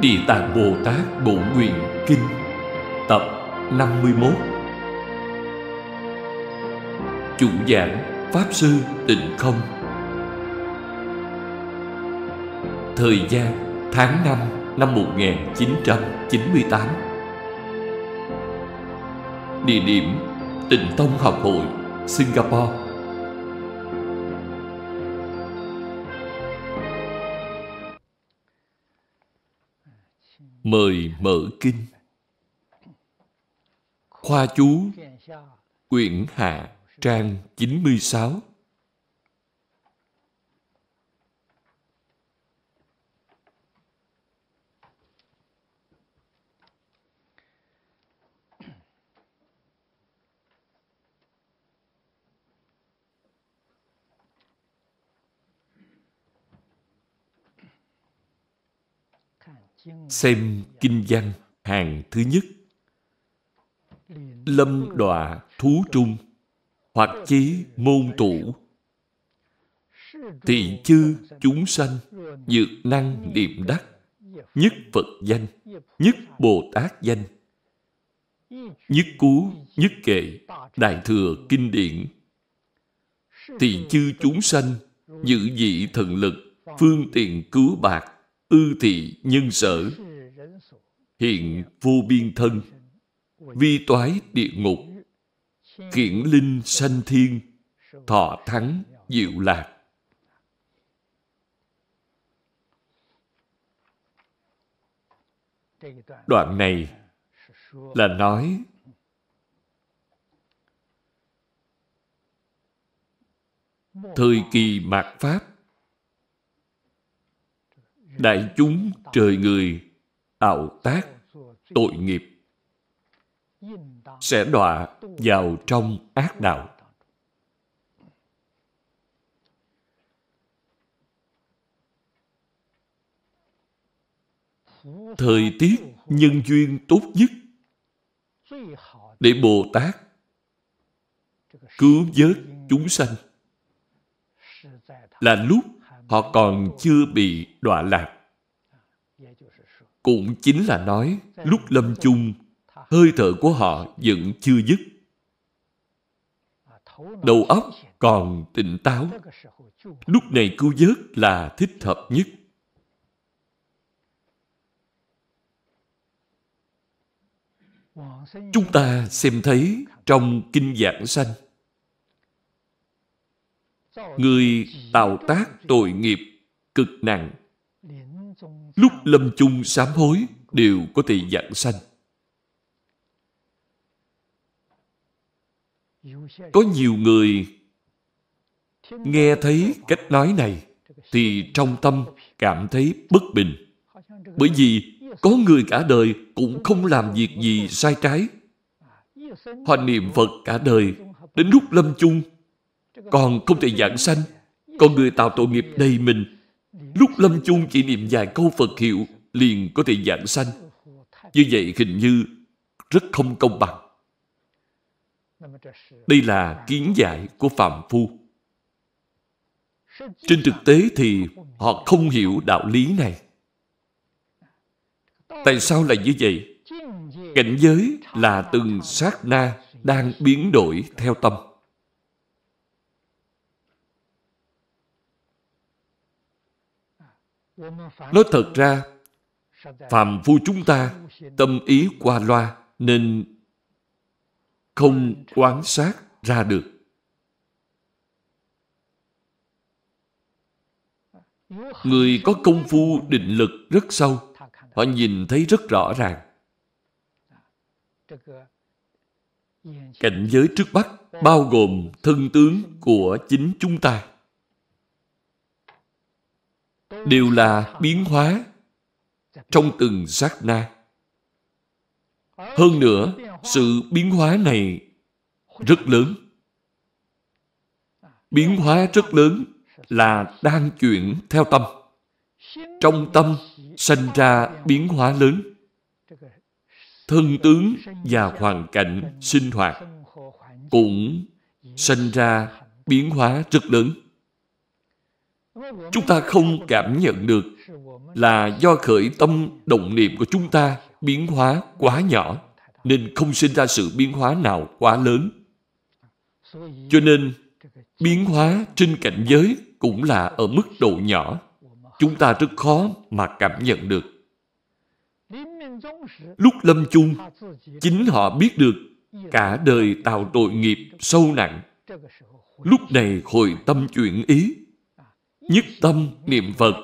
Địa Tạng Bồ Tát Bộ Nguyện Kinh Tập 51 Chủ giảng Pháp Sư Tịnh Không Thời gian tháng 5 năm 1998 Địa điểm Tịnh Tông Học Hội Singapore mời mở kinh khoa chú quyển hạ trang 96 xem kinh văn hàng thứ nhất lâm đọa thú trung hoặc chí môn tủ thị chư chúng sanh dược năng niệm đắc nhất phật danh nhất bồ tát danh nhất cú nhất kệ đại thừa kinh điển thị chư chúng sanh dự dị thần lực phương tiện cứu bạc ư thị nhân sở hiện vô biên thân vi toái địa ngục khiển linh sanh thiên thọ thắng diệu lạc đoạn này là nói thời kỳ mạt pháp đại chúng trời người ảo tác tội nghiệp sẽ đọa vào trong ác đạo thời tiết nhân duyên tốt nhất để bồ tát cứu vớt chúng sanh là lúc họ còn chưa bị đọa lạc cũng chính là nói lúc lâm chung hơi thở của họ vẫn chưa dứt đầu óc còn tỉnh táo lúc này cứu vớt là thích hợp nhất chúng ta xem thấy trong kinh giảng sanh người tạo tác tội nghiệp cực nặng lúc lâm chung sám hối đều có thể dạng sanh. Có nhiều người nghe thấy cách nói này thì trong tâm cảm thấy bất bình. Bởi vì có người cả đời cũng không làm việc gì sai trái. Họ niệm Phật cả đời, đến lúc lâm chung còn không thể dạng sanh. Còn người tạo tội nghiệp đầy mình Lúc lâm chung chỉ niệm vài câu Phật hiệu liền có thể giảng sanh. Như vậy hình như rất không công bằng. Đây là kiến giải của Phạm Phu. Trên thực tế thì họ không hiểu đạo lý này. Tại sao lại như vậy? Cảnh giới là từng sát na đang biến đổi theo tâm. Nói thật ra, phàm phu chúng ta tâm ý qua loa nên không quan sát ra được. Người có công phu định lực rất sâu, họ nhìn thấy rất rõ ràng. Cảnh giới trước mắt bao gồm thân tướng của chính chúng ta đều là biến hóa trong từng sát na. Hơn nữa, sự biến hóa này rất lớn. Biến hóa rất lớn là đang chuyển theo tâm. Trong tâm sinh ra biến hóa lớn. Thân tướng và hoàn cảnh sinh hoạt cũng sinh ra biến hóa rất lớn chúng ta không cảm nhận được là do khởi tâm động niệm của chúng ta biến hóa quá nhỏ nên không sinh ra sự biến hóa nào quá lớn cho nên biến hóa trên cảnh giới cũng là ở mức độ nhỏ chúng ta rất khó mà cảm nhận được lúc lâm chung chính họ biết được cả đời tạo tội nghiệp sâu nặng lúc này hồi tâm chuyển ý nhất tâm niệm Phật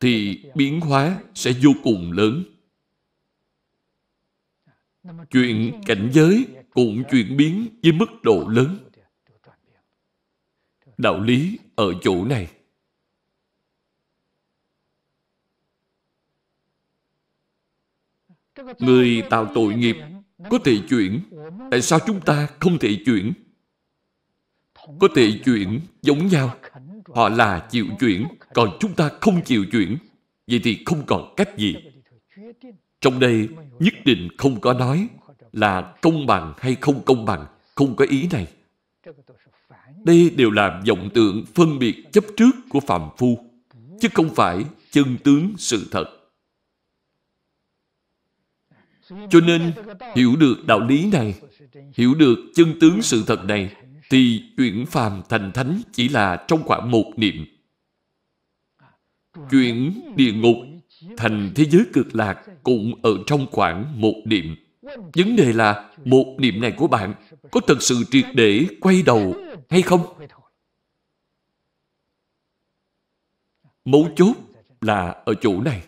thì biến hóa sẽ vô cùng lớn. Chuyện cảnh giới cũng chuyển biến với mức độ lớn. Đạo lý ở chỗ này. Người tạo tội nghiệp có thể chuyển. Tại sao chúng ta không thể chuyển? Có thể chuyển giống nhau Họ là chịu chuyển, còn chúng ta không chịu chuyển. Vậy thì không còn cách gì. Trong đây nhất định không có nói là công bằng hay không công bằng, không có ý này. Đây đều là vọng tượng phân biệt chấp trước của phạm phu, chứ không phải chân tướng sự thật. Cho nên, hiểu được đạo lý này, hiểu được chân tướng sự thật này thì chuyển phàm thành thánh chỉ là trong khoảng một niệm. Chuyển địa ngục thành thế giới cực lạc cũng ở trong khoảng một niệm. Vấn đề là một niệm này của bạn có thật sự triệt để quay đầu hay không? Mấu chốt là ở chỗ này.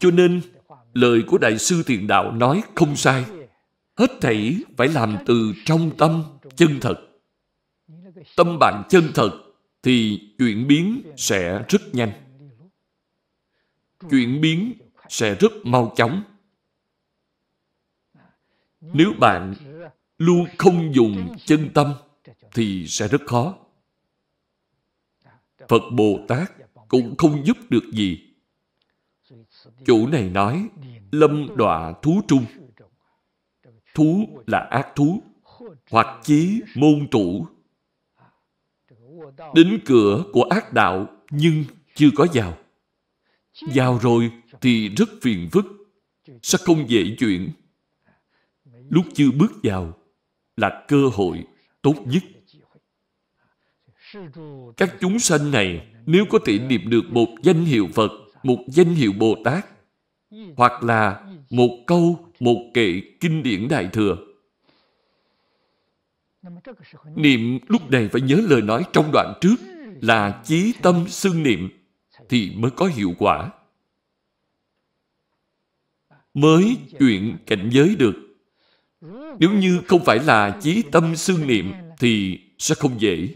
Cho nên, lời của Đại sư Thiền Đạo nói không sai. Hết thảy phải làm từ trong tâm chân thật. Tâm bạn chân thật thì chuyển biến sẽ rất nhanh. Chuyển biến sẽ rất mau chóng. Nếu bạn luôn không dùng chân tâm thì sẽ rất khó. Phật Bồ Tát cũng không giúp được gì. Chủ này nói, lâm đọa thú trung. Thú là ác thú, hoặc chí môn trụ. Đến cửa của ác đạo nhưng chưa có vào. Vào rồi thì rất phiền phức, sẽ không dễ chuyện. Lúc chưa bước vào là cơ hội tốt nhất. Các chúng sanh này nếu có thể niệm được một danh hiệu Phật, một danh hiệu Bồ Tát, hoặc là một câu một kệ kinh điển Đại Thừa. Niệm lúc này phải nhớ lời nói trong đoạn trước là chí tâm xưng niệm thì mới có hiệu quả. Mới chuyện cảnh giới được. Nếu như không phải là chí tâm xưng niệm thì sẽ không dễ.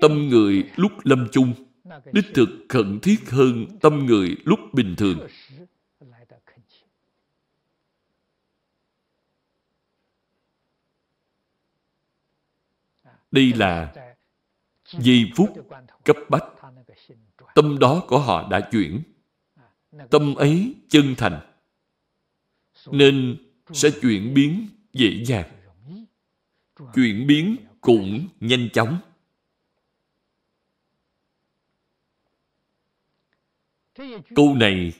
Tâm người lúc lâm chung đích thực khẩn thiết hơn tâm người lúc bình thường. Đây là giây phút cấp bách. Tâm đó của họ đã chuyển. Tâm ấy chân thành. Nên sẽ chuyển biến dễ dàng. Chuyển biến cũng nhanh chóng. Câu này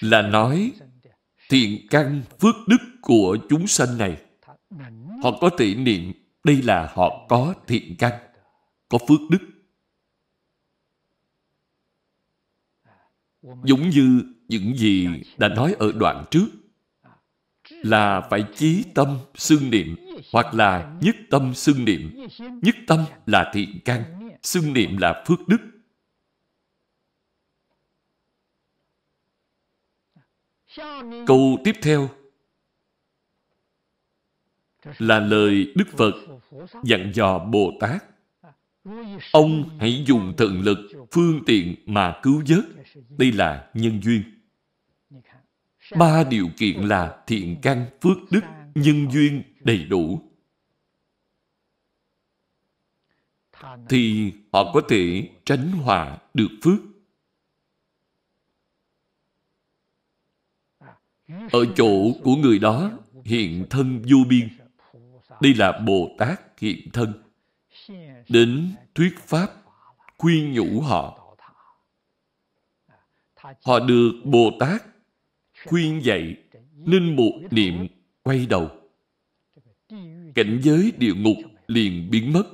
là nói thiện căn phước đức của chúng sanh này. Họ có thể niệm đây là họ có thiện căn, có phước đức. Giống như những gì đã nói ở đoạn trước là phải chí tâm xưng niệm hoặc là nhất tâm xưng niệm. Nhất tâm là thiện căn, xưng niệm là phước đức. Câu tiếp theo là lời Đức Phật dặn dò Bồ Tát. Ông hãy dùng tận lực, phương tiện mà cứu vớt. Đây là nhân duyên. Ba điều kiện là thiện căn, phước đức, nhân duyên đầy đủ. Thì họ có thể tránh hòa được phước. ở chỗ của người đó hiện thân vô biên. Đây là Bồ Tát hiện thân. Đến thuyết pháp, khuyên nhủ họ. Họ được Bồ Tát khuyên dạy nên một niệm quay đầu. Cảnh giới địa ngục liền biến mất.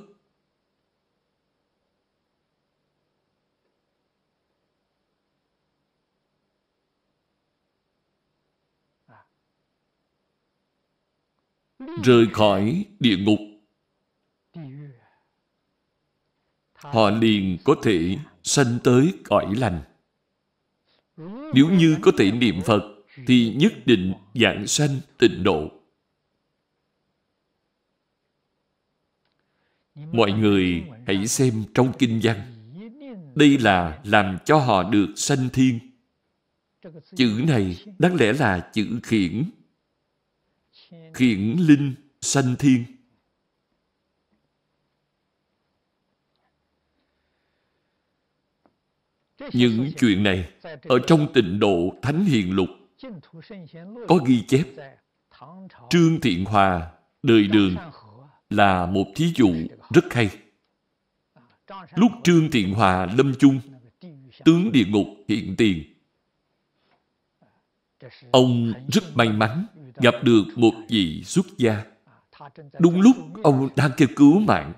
rời khỏi địa ngục họ liền có thể sanh tới cõi lành nếu như có thể niệm phật thì nhất định dạng sanh tịnh độ mọi người hãy xem trong kinh văn đây là làm cho họ được sanh thiên chữ này đáng lẽ là chữ khiển khiển linh sanh thiên những chuyện này ở trong tịnh độ thánh hiền lục có ghi chép trương thiện hòa đời đường là một thí dụ rất hay lúc trương thiện hòa lâm chung tướng địa ngục hiện tiền ông rất may mắn gặp được một vị xuất gia. Đúng lúc ông đang kêu cứu mạng,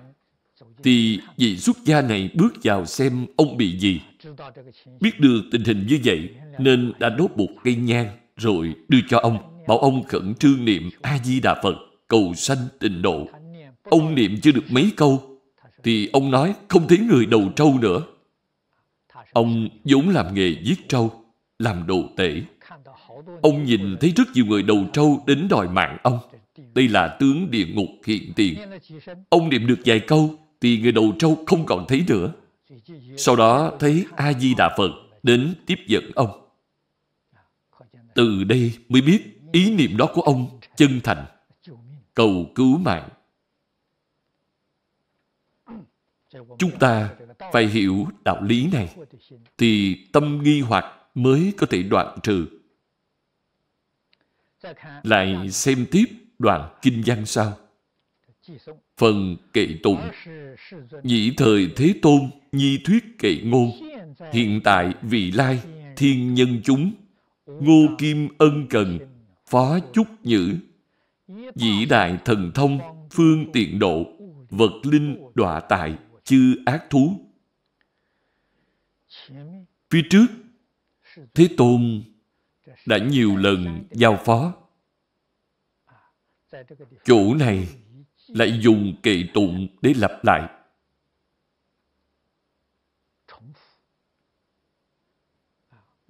thì vị xuất gia này bước vào xem ông bị gì. Biết được tình hình như vậy, nên đã đốt một cây nhang rồi đưa cho ông, bảo ông khẩn trương niệm A-di-đà Phật, cầu sanh tịnh độ. Ông niệm chưa được mấy câu, thì ông nói không thấy người đầu trâu nữa. Ông vốn làm nghề giết trâu, làm đồ tể. Ông nhìn thấy rất nhiều người đầu trâu đến đòi mạng ông. Đây là tướng địa ngục hiện tiền. Ông niệm được vài câu, thì người đầu trâu không còn thấy nữa. Sau đó thấy A-di-đà Phật đến tiếp dẫn ông. Từ đây mới biết ý niệm đó của ông chân thành, cầu cứu mạng. Chúng ta phải hiểu đạo lý này, thì tâm nghi hoặc mới có thể đoạn trừ lại xem tiếp đoạn kinh văn sau. Phần kệ tụng Nhĩ thời Thế Tôn Nhi thuyết kệ ngôn Hiện tại vị lai Thiên nhân chúng Ngô Kim ân cần Phó chúc nhữ Dĩ đại thần thông Phương tiện độ Vật linh đọa tại Chư ác thú Phía trước Thế Tôn đã nhiều lần giao phó. Chỗ này lại dùng kệ tụng để lặp lại.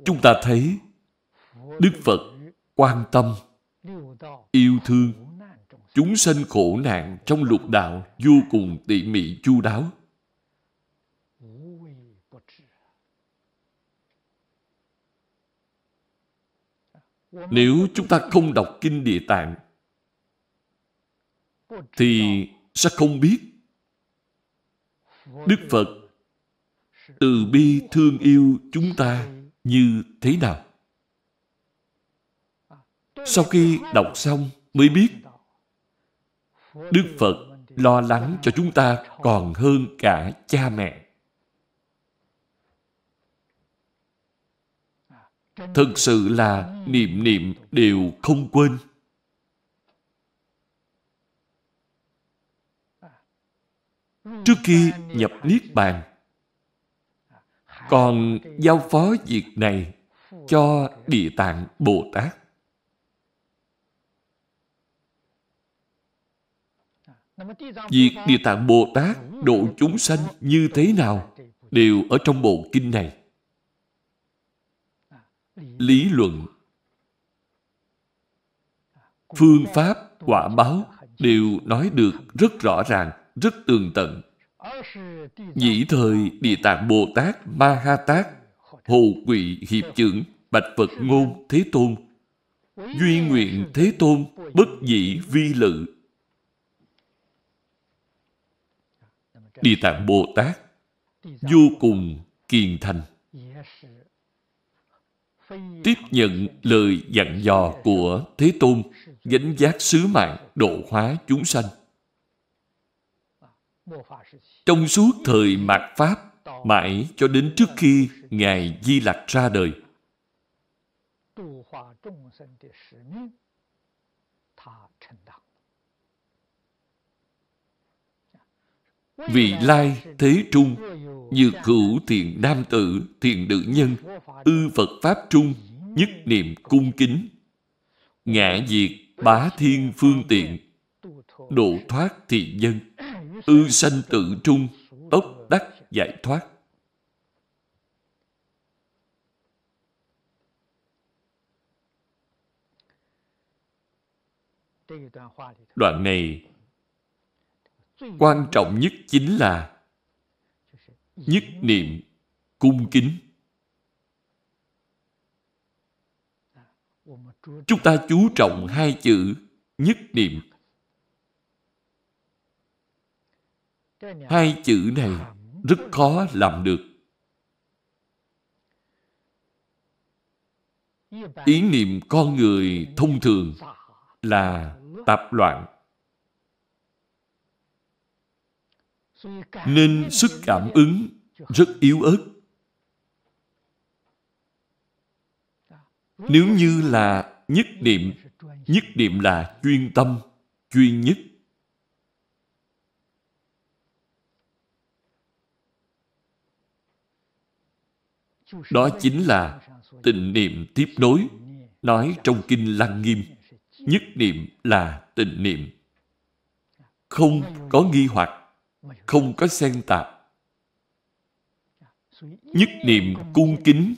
Chúng ta thấy Đức Phật quan tâm, yêu thương chúng sanh khổ nạn trong lục đạo vô cùng tỉ mỉ chu đáo. Nếu chúng ta không đọc Kinh Địa Tạng, thì sẽ không biết Đức Phật từ bi thương yêu chúng ta như thế nào. Sau khi đọc xong mới biết Đức Phật lo lắng cho chúng ta còn hơn cả cha mẹ. thật sự là niệm niệm đều không quên trước khi nhập niết bàn còn giao phó việc này cho địa tạng bồ tát việc địa tạng bồ tát độ chúng sanh như thế nào đều ở trong bộ kinh này lý luận phương pháp quả báo đều nói được rất rõ ràng rất tường tận nhĩ thời địa tạng bồ tát ma ha tát hồ quỵ hiệp trưởng bạch phật ngôn thế tôn duy nguyện thế tôn bất dĩ vi lự địa tạng bồ tát vô cùng kiền thành tiếp nhận lời dặn dò của Thế Tôn, gánh giác sứ mạng độ hóa chúng sanh. Trong suốt thời mạt Pháp, mãi cho đến trước khi Ngài Di Lặc ra đời, Vị lai thế trung Như cửu thiền nam tử Thiền nữ nhân Ư Phật Pháp trung Nhất niệm cung kính Ngã diệt bá thiên phương tiện Độ thoát thị nhân Ư sanh tự trung Tốc đắc giải thoát Đoạn này quan trọng nhất chính là nhất niệm cung kính chúng ta chú trọng hai chữ nhất niệm hai chữ này rất khó làm được ý niệm con người thông thường là tạp loạn nên sức cảm ứng rất yếu ớt nếu như là nhất niệm nhất niệm là chuyên tâm chuyên nhất đó chính là tình niệm tiếp nối nói trong kinh lăng nghiêm nhất niệm là tình niệm không có nghi hoặc không có xen tạp nhất niệm cung kính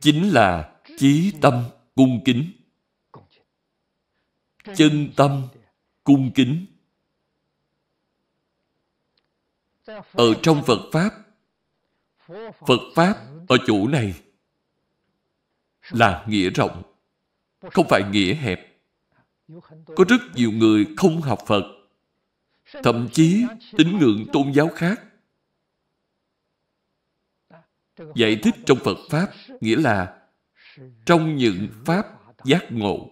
chính là chí tâm cung kính chân tâm cung kính ở trong phật pháp phật pháp ở chỗ này là nghĩa rộng không phải nghĩa hẹp có rất nhiều người không học phật thậm chí tín ngưỡng tôn giáo khác. Giải thích trong Phật Pháp nghĩa là trong những Pháp giác ngộ.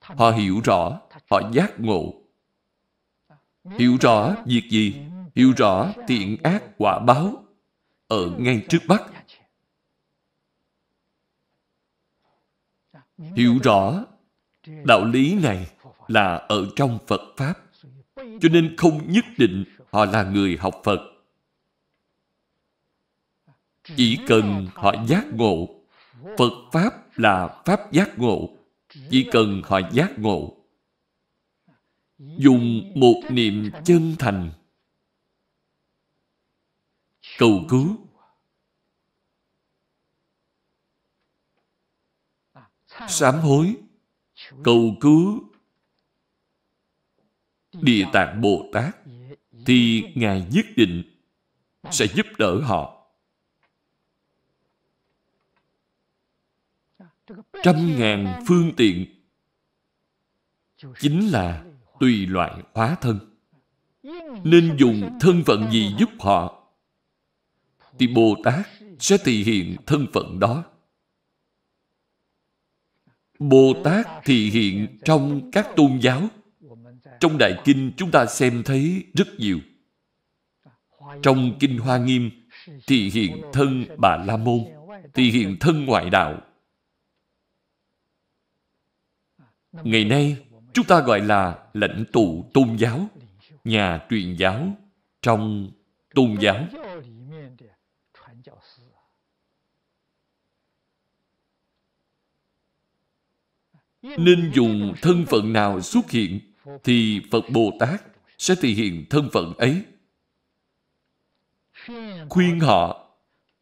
Họ hiểu rõ, họ giác ngộ. Hiểu rõ việc gì? Hiểu rõ tiện ác quả báo ở ngay trước mắt. Hiểu rõ đạo lý này là ở trong Phật Pháp. Cho nên không nhất định họ là người học Phật. Chỉ cần họ giác ngộ, Phật Pháp là Pháp giác ngộ. Chỉ cần họ giác ngộ, dùng một niệm chân thành cầu cứu sám hối cầu cứu Địa Tạng Bồ Tát thì Ngài nhất định sẽ giúp đỡ họ. Trăm ngàn phương tiện chính là tùy loại hóa thân. Nên dùng thân phận gì giúp họ thì Bồ Tát sẽ thị hiện thân phận đó. Bồ Tát thị hiện trong các tôn giáo trong Đại Kinh chúng ta xem thấy rất nhiều. Trong Kinh Hoa Nghiêm thì hiện thân Bà La Môn, thì hiện thân ngoại đạo. Ngày nay, chúng ta gọi là lãnh tụ tôn giáo, nhà truyền giáo trong tôn giáo. Nên dùng thân phận nào xuất hiện thì Phật Bồ Tát sẽ thể hiện thân phận ấy. Khuyên họ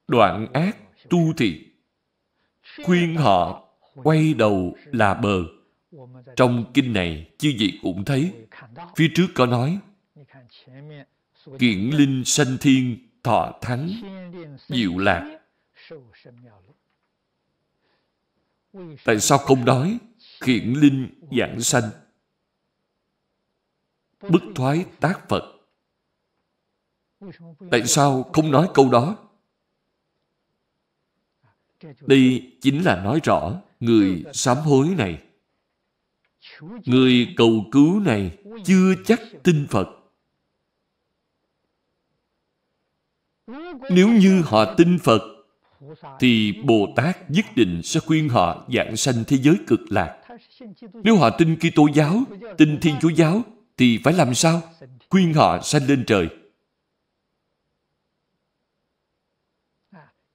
đoạn ác tu thiện, Khuyên họ quay đầu là bờ. Trong kinh này, chư vị cũng thấy, phía trước có nói, kiện linh sanh thiên thọ thắng, diệu lạc. Tại sao không nói kiện linh giảng sanh? bức thoái tác Phật. Tại sao không nói câu đó? Đây chính là nói rõ người sám hối này, người cầu cứu này chưa chắc tin Phật. Nếu như họ tin Phật, thì Bồ Tát nhất định sẽ khuyên họ dạng sanh thế giới cực lạc. Nếu họ tin Kitô giáo, tin Thiên Chúa giáo, thì phải làm sao? Khuyên họ sanh lên trời.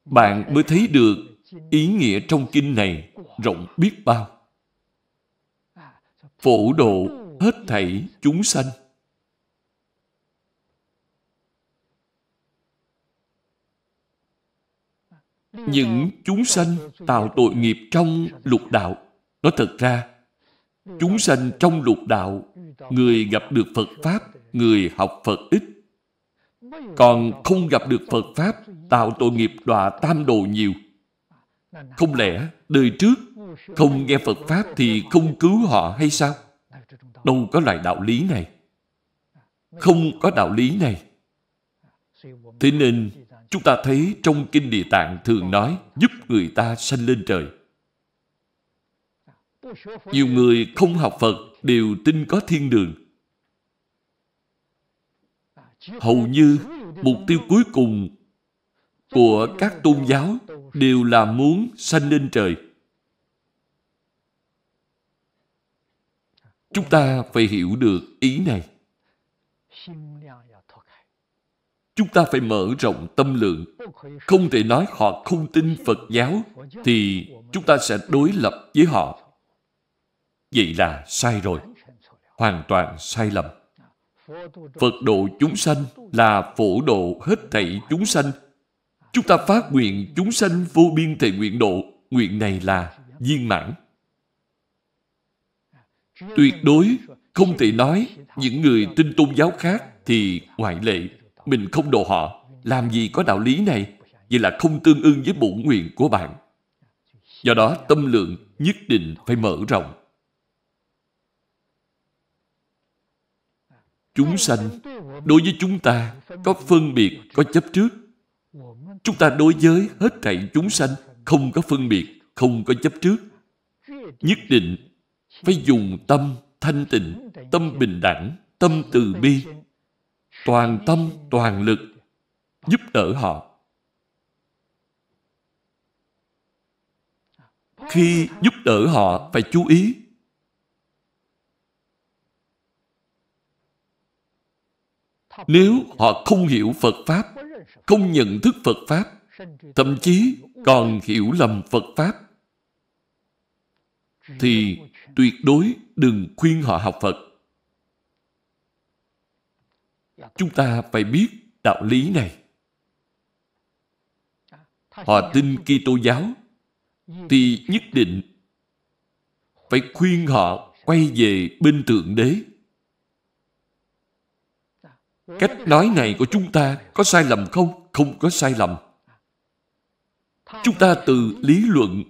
Bạn mới thấy được ý nghĩa trong kinh này rộng biết bao. Phổ độ hết thảy chúng sanh. những chúng sanh tạo tội nghiệp trong lục đạo nói thật ra chúng sanh trong lục đạo người gặp được Phật Pháp, người học Phật ít. Còn không gặp được Phật Pháp, tạo tội nghiệp đọa tam đồ nhiều. Không lẽ đời trước không nghe Phật Pháp thì không cứu họ hay sao? Đâu có loại đạo lý này. Không có đạo lý này. Thế nên, chúng ta thấy trong Kinh Địa Tạng thường nói giúp người ta sanh lên trời. Nhiều người không học Phật đều tin có thiên đường. Hầu như mục tiêu cuối cùng của các tôn giáo đều là muốn sanh lên trời. Chúng ta phải hiểu được ý này. Chúng ta phải mở rộng tâm lượng. Không thể nói họ không tin Phật giáo thì chúng ta sẽ đối lập với họ. Vậy là sai rồi, hoàn toàn sai lầm. Phật độ chúng sanh là phổ độ hết thảy chúng sanh. Chúng ta phát nguyện chúng sanh vô biên thể nguyện độ, nguyện này là viên mãn. Tuyệt đối không thể nói những người tin tôn giáo khác thì ngoại lệ, mình không độ họ, làm gì có đạo lý này, vậy là không tương ưng với bổn nguyện của bạn. Do đó tâm lượng nhất định phải mở rộng. chúng sanh đối với chúng ta có phân biệt, có chấp trước. Chúng ta đối với hết thảy chúng sanh không có phân biệt, không có chấp trước. Nhất định phải dùng tâm thanh tịnh, tâm bình đẳng, tâm từ bi, toàn tâm, toàn lực giúp đỡ họ. Khi giúp đỡ họ phải chú ý Nếu họ không hiểu Phật Pháp, không nhận thức Phật Pháp, thậm chí còn hiểu lầm Phật Pháp, thì tuyệt đối đừng khuyên họ học Phật. Dạ, Chúng ta phải biết đạo lý này. Dạ, họ tin Kitô giáo thì nhất định phải khuyên họ quay về bên tượng Đế Cách nói này của chúng ta có sai lầm không? Không có sai lầm. Chúng ta từ lý luận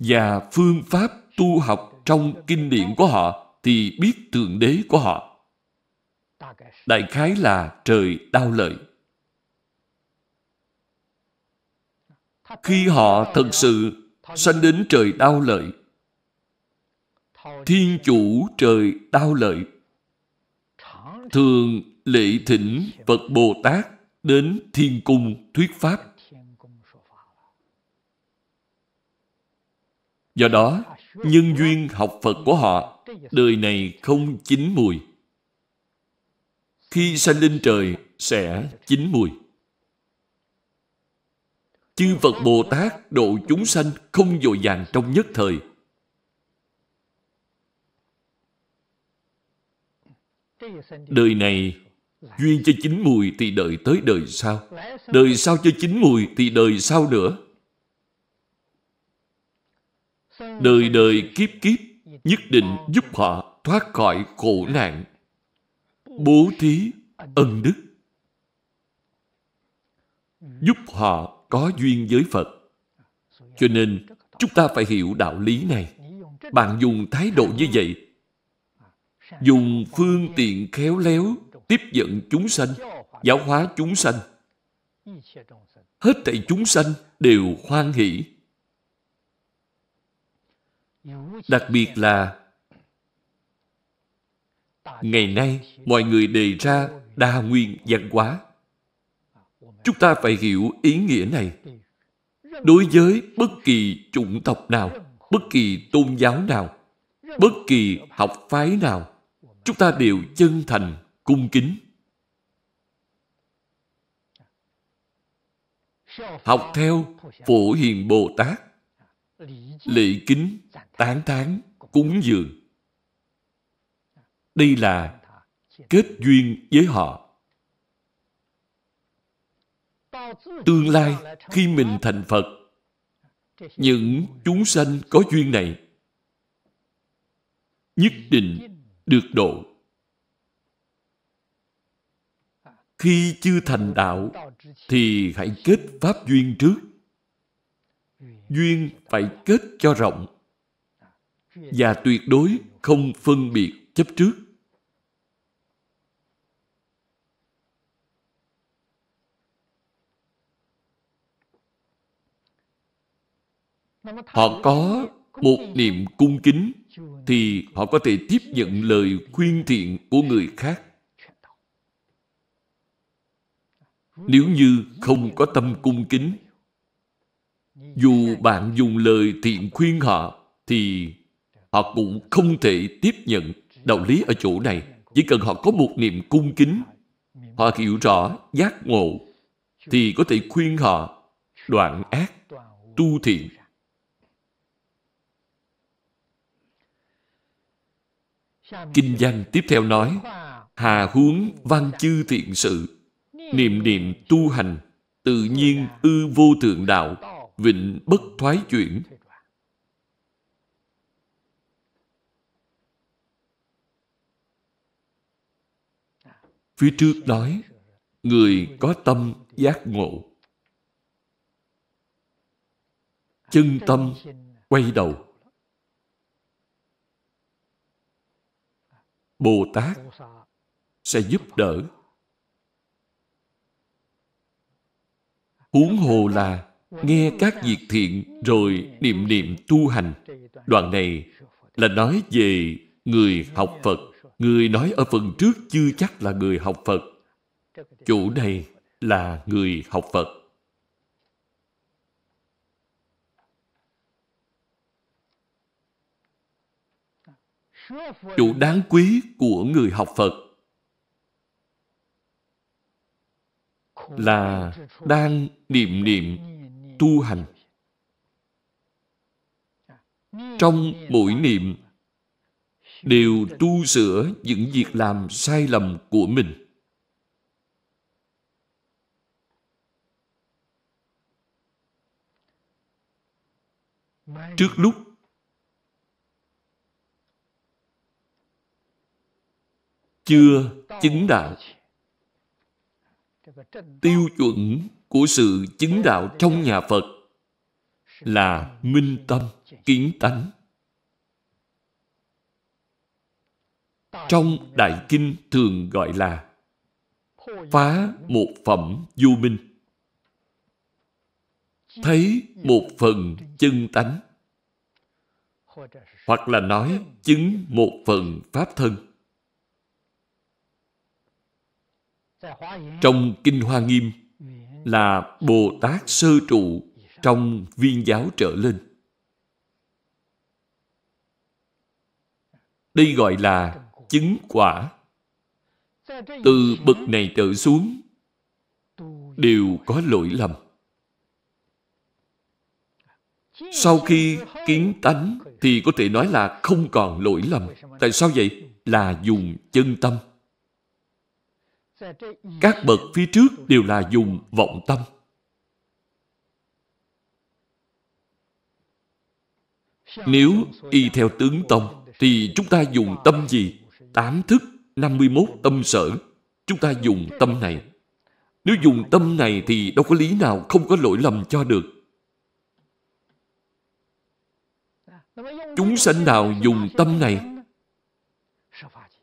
và phương pháp tu học trong kinh điển của họ thì biết Thượng Đế của họ. Đại khái là trời đau lợi. Khi họ thật sự sanh đến trời đau lợi, Thiên Chủ trời đau lợi, thường lễ thỉnh Phật Bồ Tát đến thiên cung thuyết pháp. Do đó, nhân duyên học Phật của họ đời này không chín mùi. Khi sanh lên trời sẽ chín mùi. Chư Phật Bồ Tát độ chúng sanh không dội vàng trong nhất thời. Đời này Duyên cho chín mùi thì đợi tới đời sau. Đời sau cho chín mùi thì đời sau nữa. Đời đời kiếp kiếp nhất định giúp họ thoát khỏi khổ nạn. Bố thí ân đức ừ. giúp họ có duyên với Phật. Cho nên, chúng ta phải hiểu đạo lý này. Bạn dùng thái độ như vậy, à, dùng phương tiện khéo léo tiếp dẫn chúng sanh, giáo hóa chúng sanh. Hết thảy chúng sanh đều hoan hỷ. Đặc biệt là ngày nay mọi người đề ra đa nguyên văn hóa. Chúng ta phải hiểu ý nghĩa này. Đối với bất kỳ chủng tộc nào, bất kỳ tôn giáo nào, bất kỳ học phái nào, chúng ta đều chân thành cung kính học theo phổ hiền bồ tát lễ kính tán thán cúng dường đây là kết duyên với họ tương lai khi mình thành phật những chúng sanh có duyên này nhất định được độ Khi chưa thành đạo thì hãy kết pháp duyên trước. Duyên phải kết cho rộng và tuyệt đối không phân biệt chấp trước. Họ có một niềm cung kính thì họ có thể tiếp nhận lời khuyên thiện của người khác Nếu như không có tâm cung kính, dù bạn dùng lời thiện khuyên họ, thì họ cũng không thể tiếp nhận đạo lý ở chỗ này. Chỉ cần họ có một niềm cung kính, họ hiểu rõ, giác ngộ, thì có thể khuyên họ đoạn ác, tu thiện. Kinh văn tiếp theo nói, Hà huống văn chư thiện sự niệm niệm tu hành tự nhiên ư vô thượng đạo vịnh bất thoái chuyển phía trước nói người có tâm giác ngộ chân tâm quay đầu bồ tát sẽ giúp đỡ Huống hồ là nghe các việc thiện rồi niệm niệm tu hành. Đoạn này là nói về người học Phật. Người nói ở phần trước chưa chắc là người học Phật. Chủ này là người học Phật. Chủ đáng quý của người học Phật là đang niệm niệm tu hành. Trong mỗi niệm đều tu sửa những việc làm sai lầm của mình. Trước lúc chưa chứng đạo tiêu chuẩn của sự chứng đạo trong nhà Phật là minh tâm, kiến tánh. Trong Đại Kinh thường gọi là phá một phẩm vô minh. Thấy một phần chân tánh. Hoặc là nói chứng một phần pháp thân. Trong Kinh Hoa Nghiêm là Bồ Tát sơ trụ trong viên giáo trở lên. Đây gọi là chứng quả. Từ bậc này trở xuống đều có lỗi lầm. Sau khi kiến tánh thì có thể nói là không còn lỗi lầm. Tại sao vậy? Là dùng chân tâm. Các bậc phía trước đều là dùng vọng tâm. Nếu y theo tướng tông, thì chúng ta dùng tâm gì? Tám thức, 51 tâm sở. Chúng ta dùng tâm này. Nếu dùng tâm này thì đâu có lý nào không có lỗi lầm cho được. Chúng sanh nào dùng tâm này?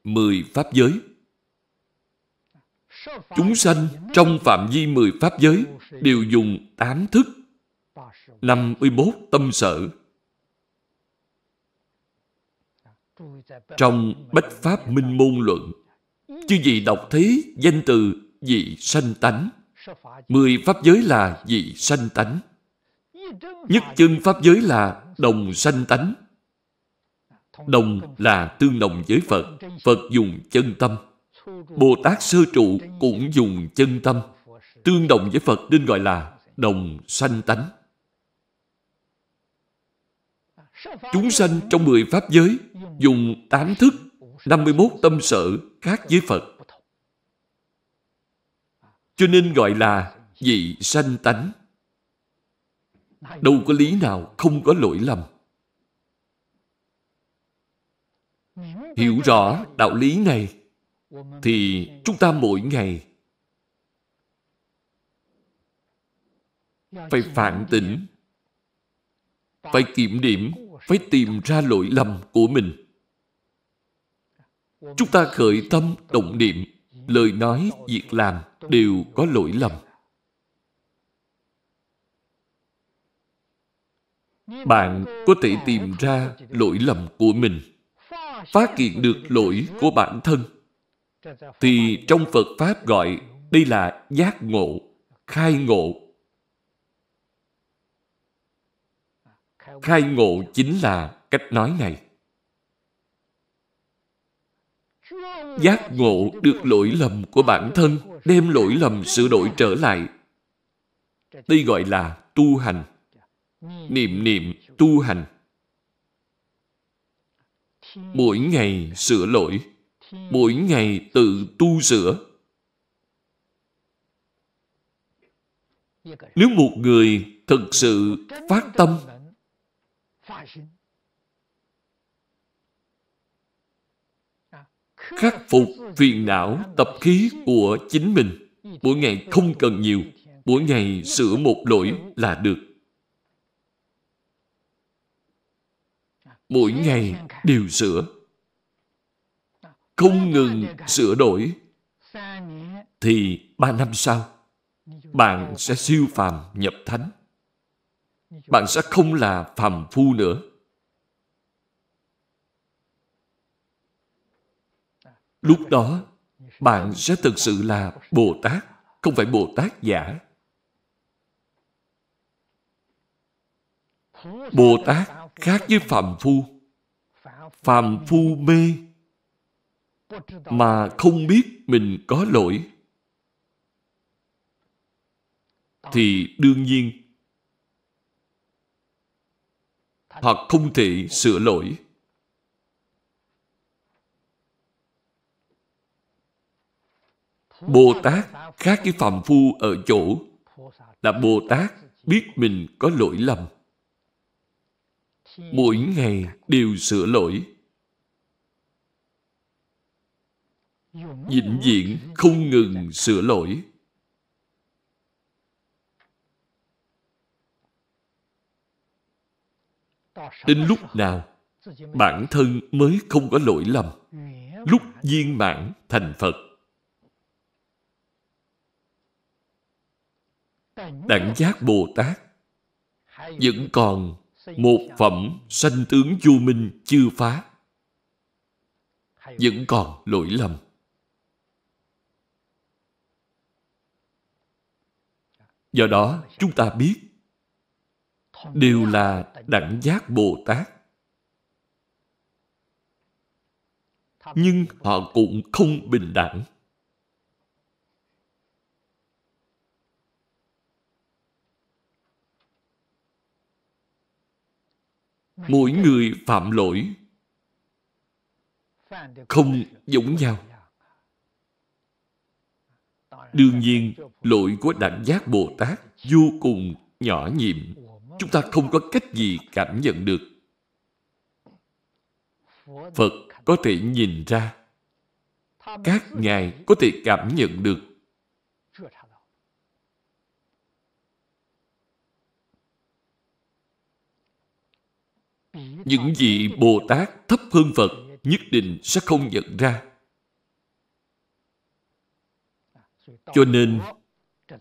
Mười pháp giới Chúng sanh trong phạm vi mười pháp giới đều dùng tám thức, năm 51 tâm sở. Trong Bách Pháp Minh Môn Luận, chư gì đọc thấy danh từ dị sanh tánh. Mười pháp giới là dị sanh tánh. Nhất chân pháp giới là đồng sanh tánh. Đồng là tương đồng với Phật. Phật dùng chân tâm. Bồ Tát sơ trụ cũng dùng chân tâm, tương đồng với Phật nên gọi là đồng sanh tánh. Chúng sanh trong 10 pháp giới dùng 8 thức, 51 tâm sở khác với Phật. Cho nên gọi là dị sanh tánh. Đâu có lý nào không có lỗi lầm. Hiểu rõ đạo lý này thì chúng ta mỗi ngày phải phản tỉnh phải kiểm điểm phải tìm ra lỗi lầm của mình chúng ta khởi tâm động niệm lời nói việc làm đều có lỗi lầm bạn có thể tìm ra lỗi lầm của mình phát hiện được lỗi của bản thân thì trong Phật Pháp gọi đây là giác ngộ, khai ngộ. Khai ngộ chính là cách nói này. Giác ngộ được lỗi lầm của bản thân, đem lỗi lầm sửa đổi trở lại. Đây gọi là tu hành. Niệm niệm tu hành. Mỗi ngày sửa lỗi mỗi ngày tự tu sửa nếu một người thực sự phát tâm khắc phục phiền não tập khí của chính mình mỗi ngày không cần nhiều mỗi ngày sửa một lỗi là được mỗi ngày đều sửa không ngừng sửa đổi thì ba năm sau bạn sẽ siêu phàm nhập thánh bạn sẽ không là phàm phu nữa lúc đó bạn sẽ thực sự là bồ tát không phải bồ tát giả bồ tát khác với phàm phu phàm phu mê mà không biết mình có lỗi thì đương nhiên hoặc không thể sửa lỗi bồ tát khác với phàm phu ở chỗ là bồ tát biết mình có lỗi lầm mỗi ngày đều sửa lỗi vĩnh viễn không ngừng sửa lỗi đến lúc nào bản thân mới không có lỗi lầm lúc viên mãn thành phật đẳng giác bồ tát vẫn còn một phẩm sanh tướng vô minh chưa phá vẫn còn lỗi lầm Do đó, chúng ta biết đều là đẳng giác Bồ Tát. Nhưng họ cũng không bình đẳng. Mỗi người phạm lỗi không giống nhau. Đương nhiên, lỗi của đẳng giác Bồ Tát vô cùng nhỏ nhiệm. Chúng ta không có cách gì cảm nhận được. Phật có thể nhìn ra. Các ngài có thể cảm nhận được. Những vị Bồ Tát thấp hơn Phật nhất định sẽ không nhận ra Cho nên,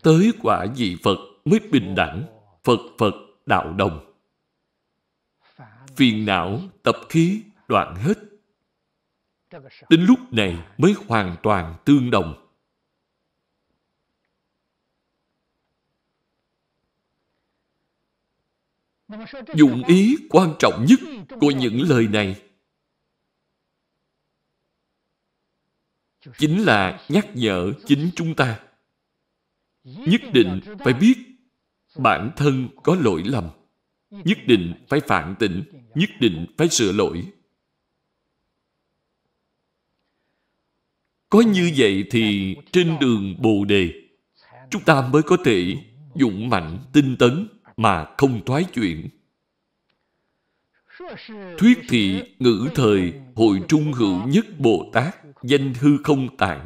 tới quả vị Phật mới bình đẳng, Phật Phật đạo đồng. Phiền não, tập khí đoạn hết. Đến lúc này mới hoàn toàn tương đồng. Dụng ý quan trọng nhất của những lời này chính là nhắc nhở chính chúng ta nhất định phải biết bản thân có lỗi lầm nhất định phải phản tỉnh nhất định phải sửa lỗi có như vậy thì trên đường bồ đề chúng ta mới có thể dũng mạnh tinh tấn mà không thoái chuyển thuyết thị ngữ thời hội trung hữu nhất bồ tát danh hư không tạng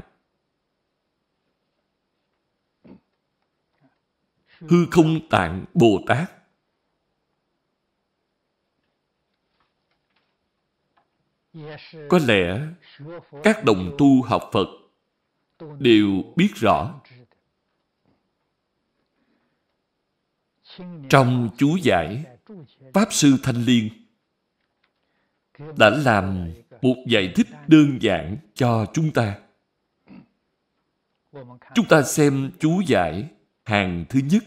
hư không tạng bồ tát có lẽ các đồng tu học phật đều biết rõ trong chú giải pháp sư thanh liên đã làm một giải thích đơn giản cho chúng ta. Chúng ta xem chú giải hàng thứ nhất.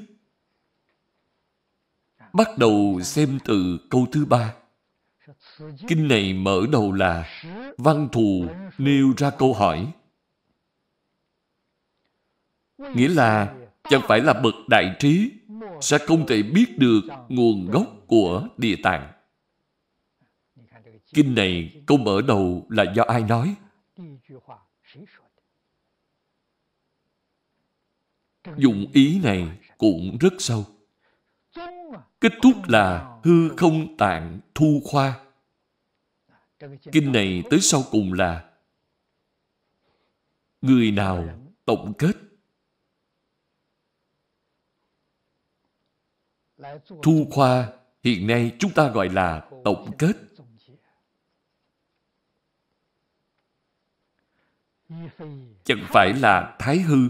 Bắt đầu xem từ câu thứ ba. Kinh này mở đầu là văn thù nêu ra câu hỏi. Nghĩa là chẳng phải là bậc đại trí sẽ không thể biết được nguồn gốc của địa tạng. Kinh này câu mở đầu là do ai nói? Dụng ý này cũng rất sâu. Kết thúc là hư không tạng thu khoa. Kinh này tới sau cùng là Người nào tổng kết Thu khoa hiện nay chúng ta gọi là tổng kết chẳng phải là thái hư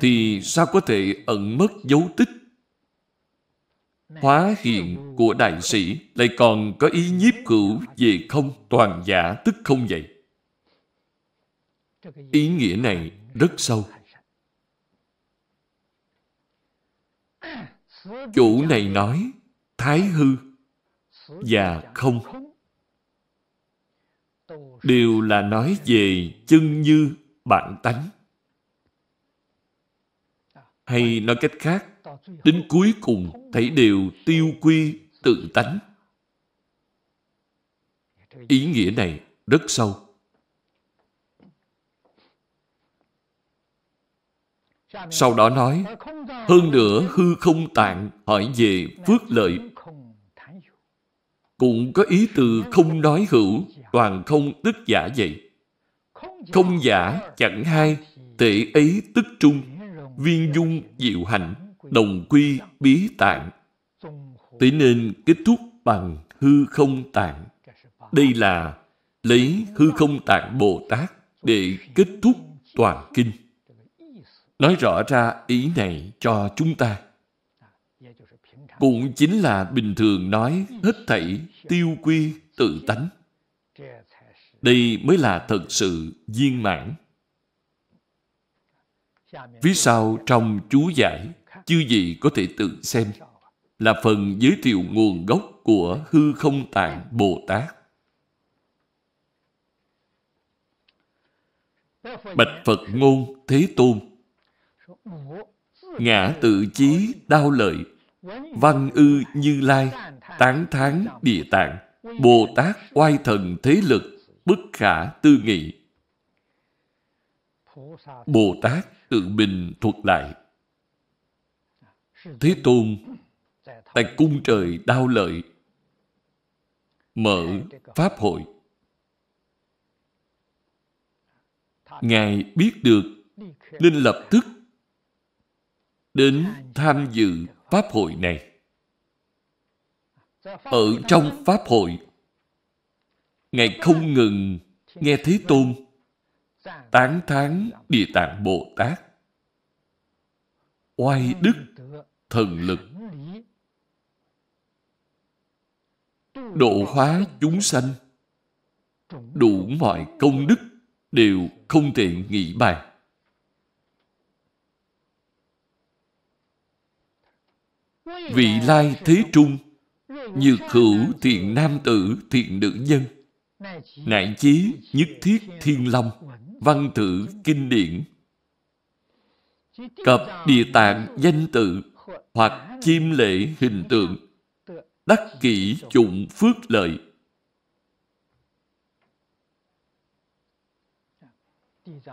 thì sao có thể ẩn mất dấu tích hóa hiện của đại sĩ lại còn có ý nhiếp cửu về không toàn giả tức không vậy ý nghĩa này rất sâu chủ này nói thái hư và không đều là nói về chân như bản tánh. Hay nói cách khác, đến cuối cùng thấy đều tiêu quy tự tánh. Ý nghĩa này rất sâu. Sau đó nói, hơn nữa hư không tạng hỏi về phước lợi. Cũng có ý từ không nói hữu toàn không tức giả vậy. Không giả chẳng hai, tệ ấy tức trung, viên dung diệu hạnh, đồng quy bí tạng. Thế nên kết thúc bằng hư không tạng. Đây là lấy hư không tạng Bồ Tát để kết thúc toàn kinh. Nói rõ ra ý này cho chúng ta. Cũng chính là bình thường nói hết thảy tiêu quy tự tánh. Đây mới là thật sự viên mãn. Phía sau trong chú giải, chư vị có thể tự xem là phần giới thiệu nguồn gốc của hư không tạng Bồ Tát. Bạch Phật ngôn Thế Tôn Ngã tự chí đau lợi Văn ư như lai Tán thán địa tạng Bồ Tát oai thần thế lực bất khả tư nghị. Bồ Tát tự mình thuật lại. Thế Tôn tại cung trời đau lợi mở Pháp hội. Ngài biết được nên lập tức đến tham dự Pháp hội này. Ở trong Pháp hội Ngài không ngừng nghe Thế Tôn tán thán Địa Tạng Bồ Tát oai đức thần lực độ hóa chúng sanh đủ mọi công đức đều không thể nghĩ bàn vị lai thế trung như khửu thiện nam tử thiện nữ nhân Nạn chí nhất thiết thiên long Văn tự kinh điển Cập địa tạng danh tự Hoặc chim lễ hình tượng Đắc kỷ chủng phước lợi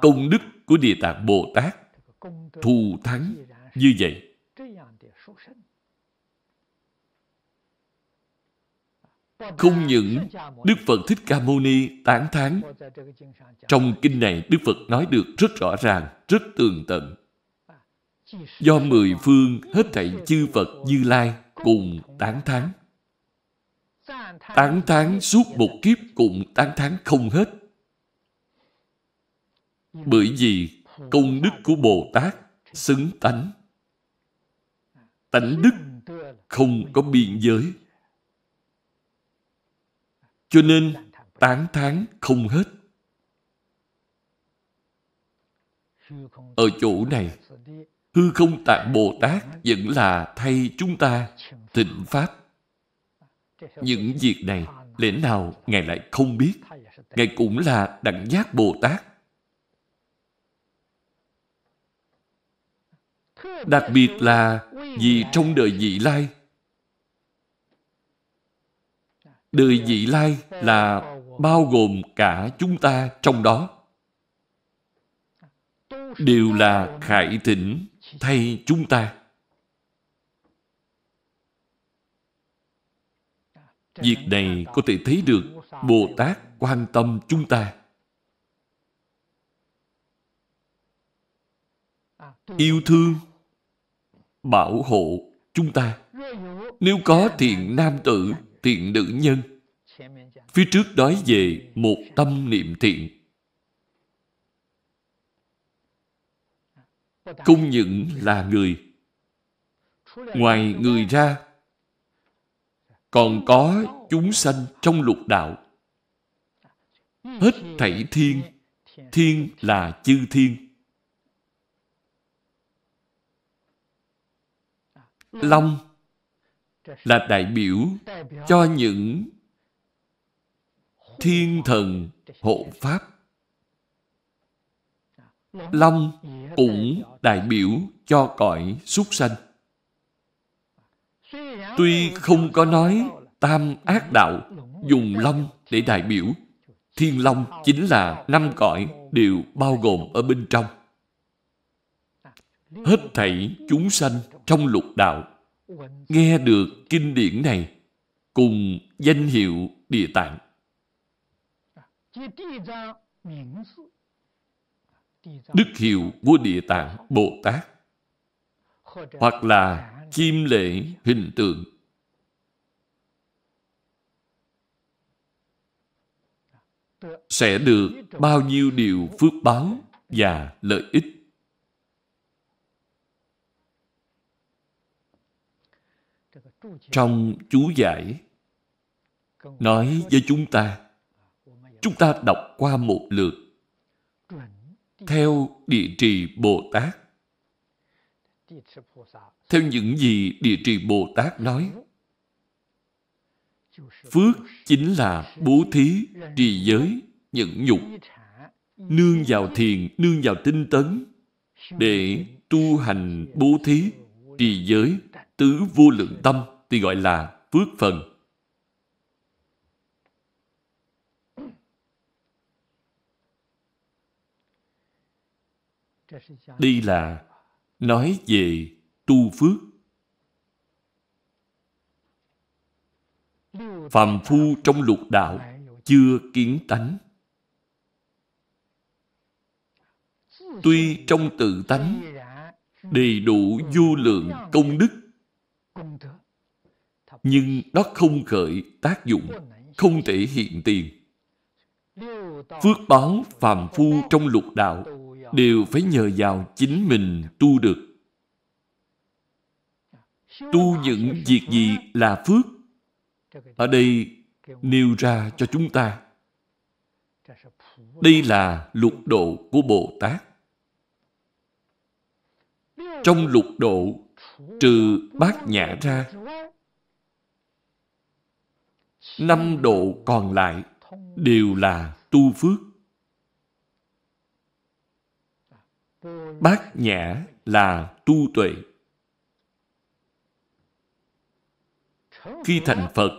Công đức của Địa Tạng Bồ Tát Thù thắng như vậy Không những Đức Phật Thích Ca Mâu Ni tán thán trong kinh này Đức Phật nói được rất rõ ràng, rất tường tận. Do mười phương hết thảy chư Phật Như Lai cùng tán thán. Tán thán suốt một kiếp cùng tán thán không hết. Bởi vì công đức của Bồ Tát xứng tánh. Tánh đức không có biên giới. Cho nên, tán thán không hết. Ở chỗ này, hư không tạng Bồ Tát vẫn là thay chúng ta thịnh Pháp. Những việc này, lẽ nào Ngài lại không biết? Ngài cũng là đẳng giác Bồ Tát. Đặc biệt là vì trong đời vị lai Đời vị lai là bao gồm cả chúng ta trong đó. Đều là khải thỉnh thay chúng ta. Việc này có thể thấy được Bồ Tát quan tâm chúng ta. Yêu thương, bảo hộ chúng ta. Nếu có thiện nam tử thiện nữ nhân phía trước nói về một tâm niệm thiện không những là người ngoài người ra còn có chúng sanh trong lục đạo hết thảy thiên thiên là chư thiên long là đại biểu cho những thiên thần hộ pháp. Long cũng đại biểu cho cõi súc sanh. Tuy không có nói tam ác đạo dùng long để đại biểu, thiên long chính là năm cõi đều bao gồm ở bên trong. Hết thảy chúng sanh trong lục đạo nghe được kinh điển này cùng danh hiệu địa tạng đức hiệu của địa tạng bồ tát hoặc là chim lễ hình tượng sẽ được bao nhiêu điều phước báo và lợi ích trong chú giải nói với chúng ta chúng ta đọc qua một lượt theo địa trì bồ tát theo những gì địa trì bồ tát nói phước chính là bố thí trì giới nhẫn nhục nương vào thiền nương vào tinh tấn để tu hành bố thí trì giới tứ vô lượng tâm thì gọi là phước phần. Đây là nói về tu phước. Phạm phu trong lục đạo chưa kiến tánh. Tuy trong tự tánh đầy đủ vô lượng công đức nhưng nó không khởi tác dụng, không thể hiện tiền. Phước báo phàm phu trong lục đạo đều phải nhờ vào chính mình tu được. Tu những việc gì là phước? Ở đây nêu ra cho chúng ta. Đây là lục độ của Bồ Tát. Trong lục độ trừ bát nhã ra năm độ còn lại đều là tu phước bát nhã là tu tuệ khi thành phật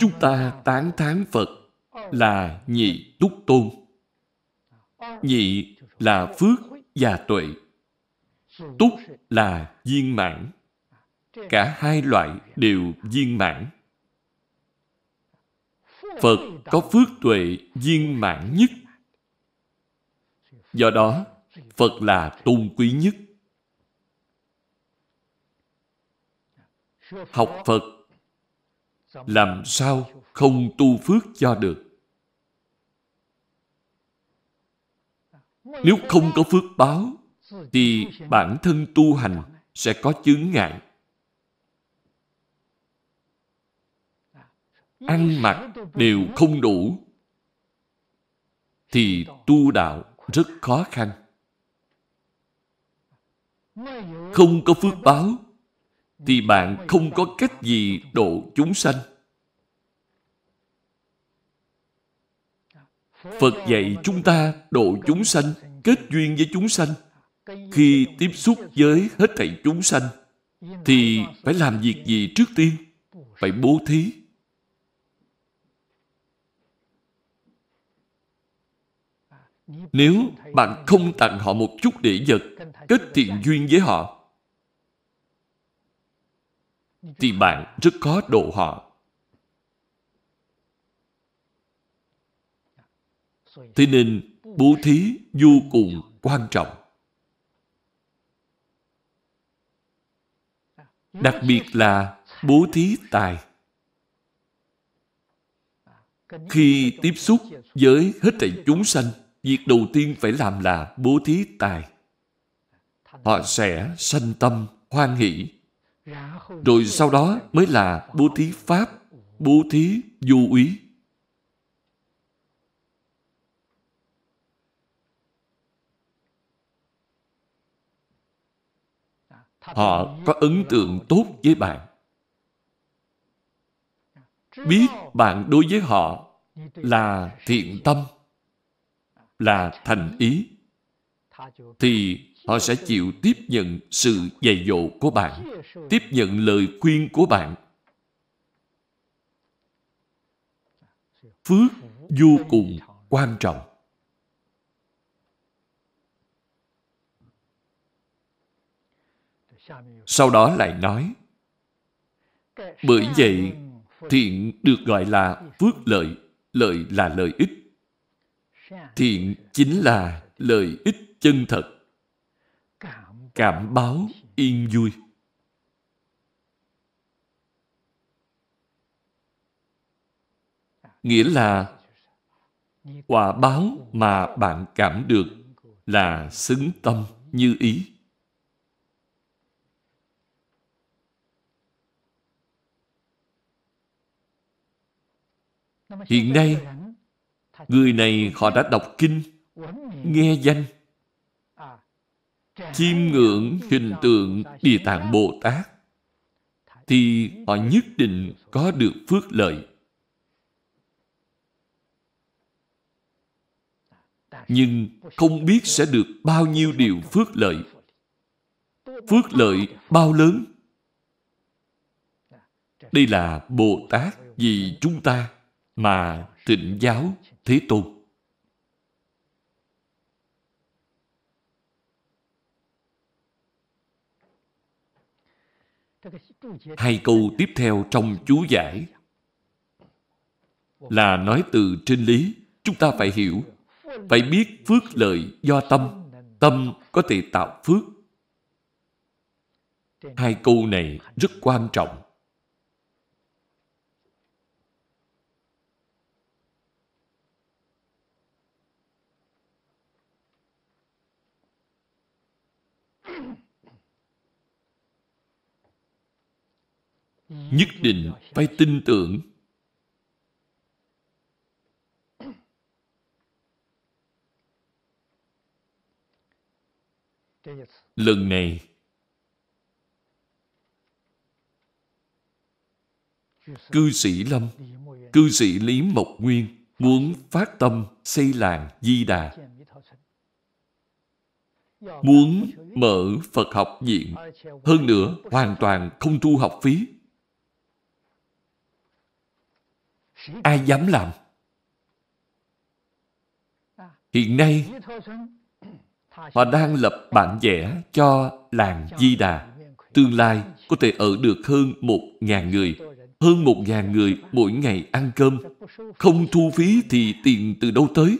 chúng ta tán thán phật là nhị túc tôn nhị là phước và tuệ Túc là viên mãn. Cả hai loại đều viên mãn. Phật có phước tuệ viên mãn nhất. Do đó, Phật là tôn quý nhất. Học Phật làm sao không tu phước cho được? Nếu không có phước báo thì bản thân tu hành sẽ có chướng ngại. Ăn mặc đều không đủ thì tu đạo rất khó khăn. Không có phước báo thì bạn không có cách gì độ chúng sanh. Phật dạy chúng ta độ chúng sanh, kết duyên với chúng sanh khi tiếp xúc với hết thảy chúng sanh thì phải làm việc gì trước tiên phải bố thí nếu bạn không tặng họ một chút để vật kết thiện duyên với họ thì bạn rất khó độ họ thế nên bố thí vô cùng quan trọng đặc biệt là bố thí tài khi tiếp xúc với hết thảy chúng sanh việc đầu tiên phải làm là bố thí tài họ sẽ sanh tâm hoan hỷ rồi sau đó mới là bố thí pháp bố thí du ý họ có ấn tượng tốt với bạn biết bạn đối với họ là thiện tâm là thành ý thì họ sẽ chịu tiếp nhận sự dạy dỗ của bạn tiếp nhận lời khuyên của bạn phước vô cùng quan trọng Sau đó lại nói, bởi vậy, thiện được gọi là phước lợi, lợi là lợi ích. Thiện chính là lợi ích chân thật. Cảm báo yên vui. Nghĩa là quả báo mà bạn cảm được là xứng tâm như ý. Hiện nay, người này họ đã đọc kinh, nghe danh, chiêm ngưỡng hình tượng Địa Tạng Bồ Tát, thì họ nhất định có được phước lợi. Nhưng không biết sẽ được bao nhiêu điều phước lợi. Phước lợi bao lớn đây là Bồ Tát vì chúng ta mà tịnh giáo Thế Tôn Hai câu tiếp theo trong chú giải là nói từ trên lý. Chúng ta phải hiểu, phải biết phước lợi do tâm. Tâm có thể tạo phước. Hai câu này rất quan trọng. nhất định phải tin tưởng lần này cư sĩ lâm cư sĩ lý mộc nguyên muốn phát tâm xây làng di đà muốn mở phật học viện hơn nữa hoàn toàn không thu học phí ai dám làm hiện nay họ đang lập bản vẽ cho làng di đà tương lai có thể ở được hơn một ngàn người hơn một ngàn người mỗi ngày ăn cơm không thu phí thì tiền từ đâu tới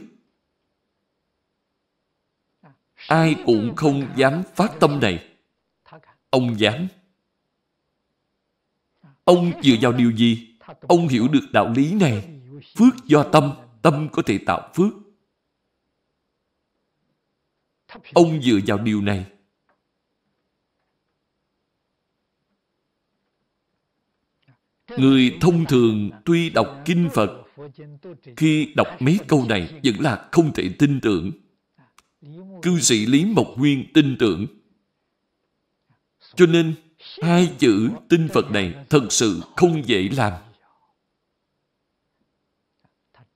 ai cũng không dám phát tâm này ông dám ông dựa vào điều gì Ông hiểu được đạo lý này. Phước do tâm, tâm có thể tạo phước. Ông dựa vào điều này. Người thông thường tuy đọc Kinh Phật, khi đọc mấy câu này vẫn là không thể tin tưởng. Cư sĩ Lý Mộc Nguyên tin tưởng. Cho nên, hai chữ tin Phật này thật sự không dễ làm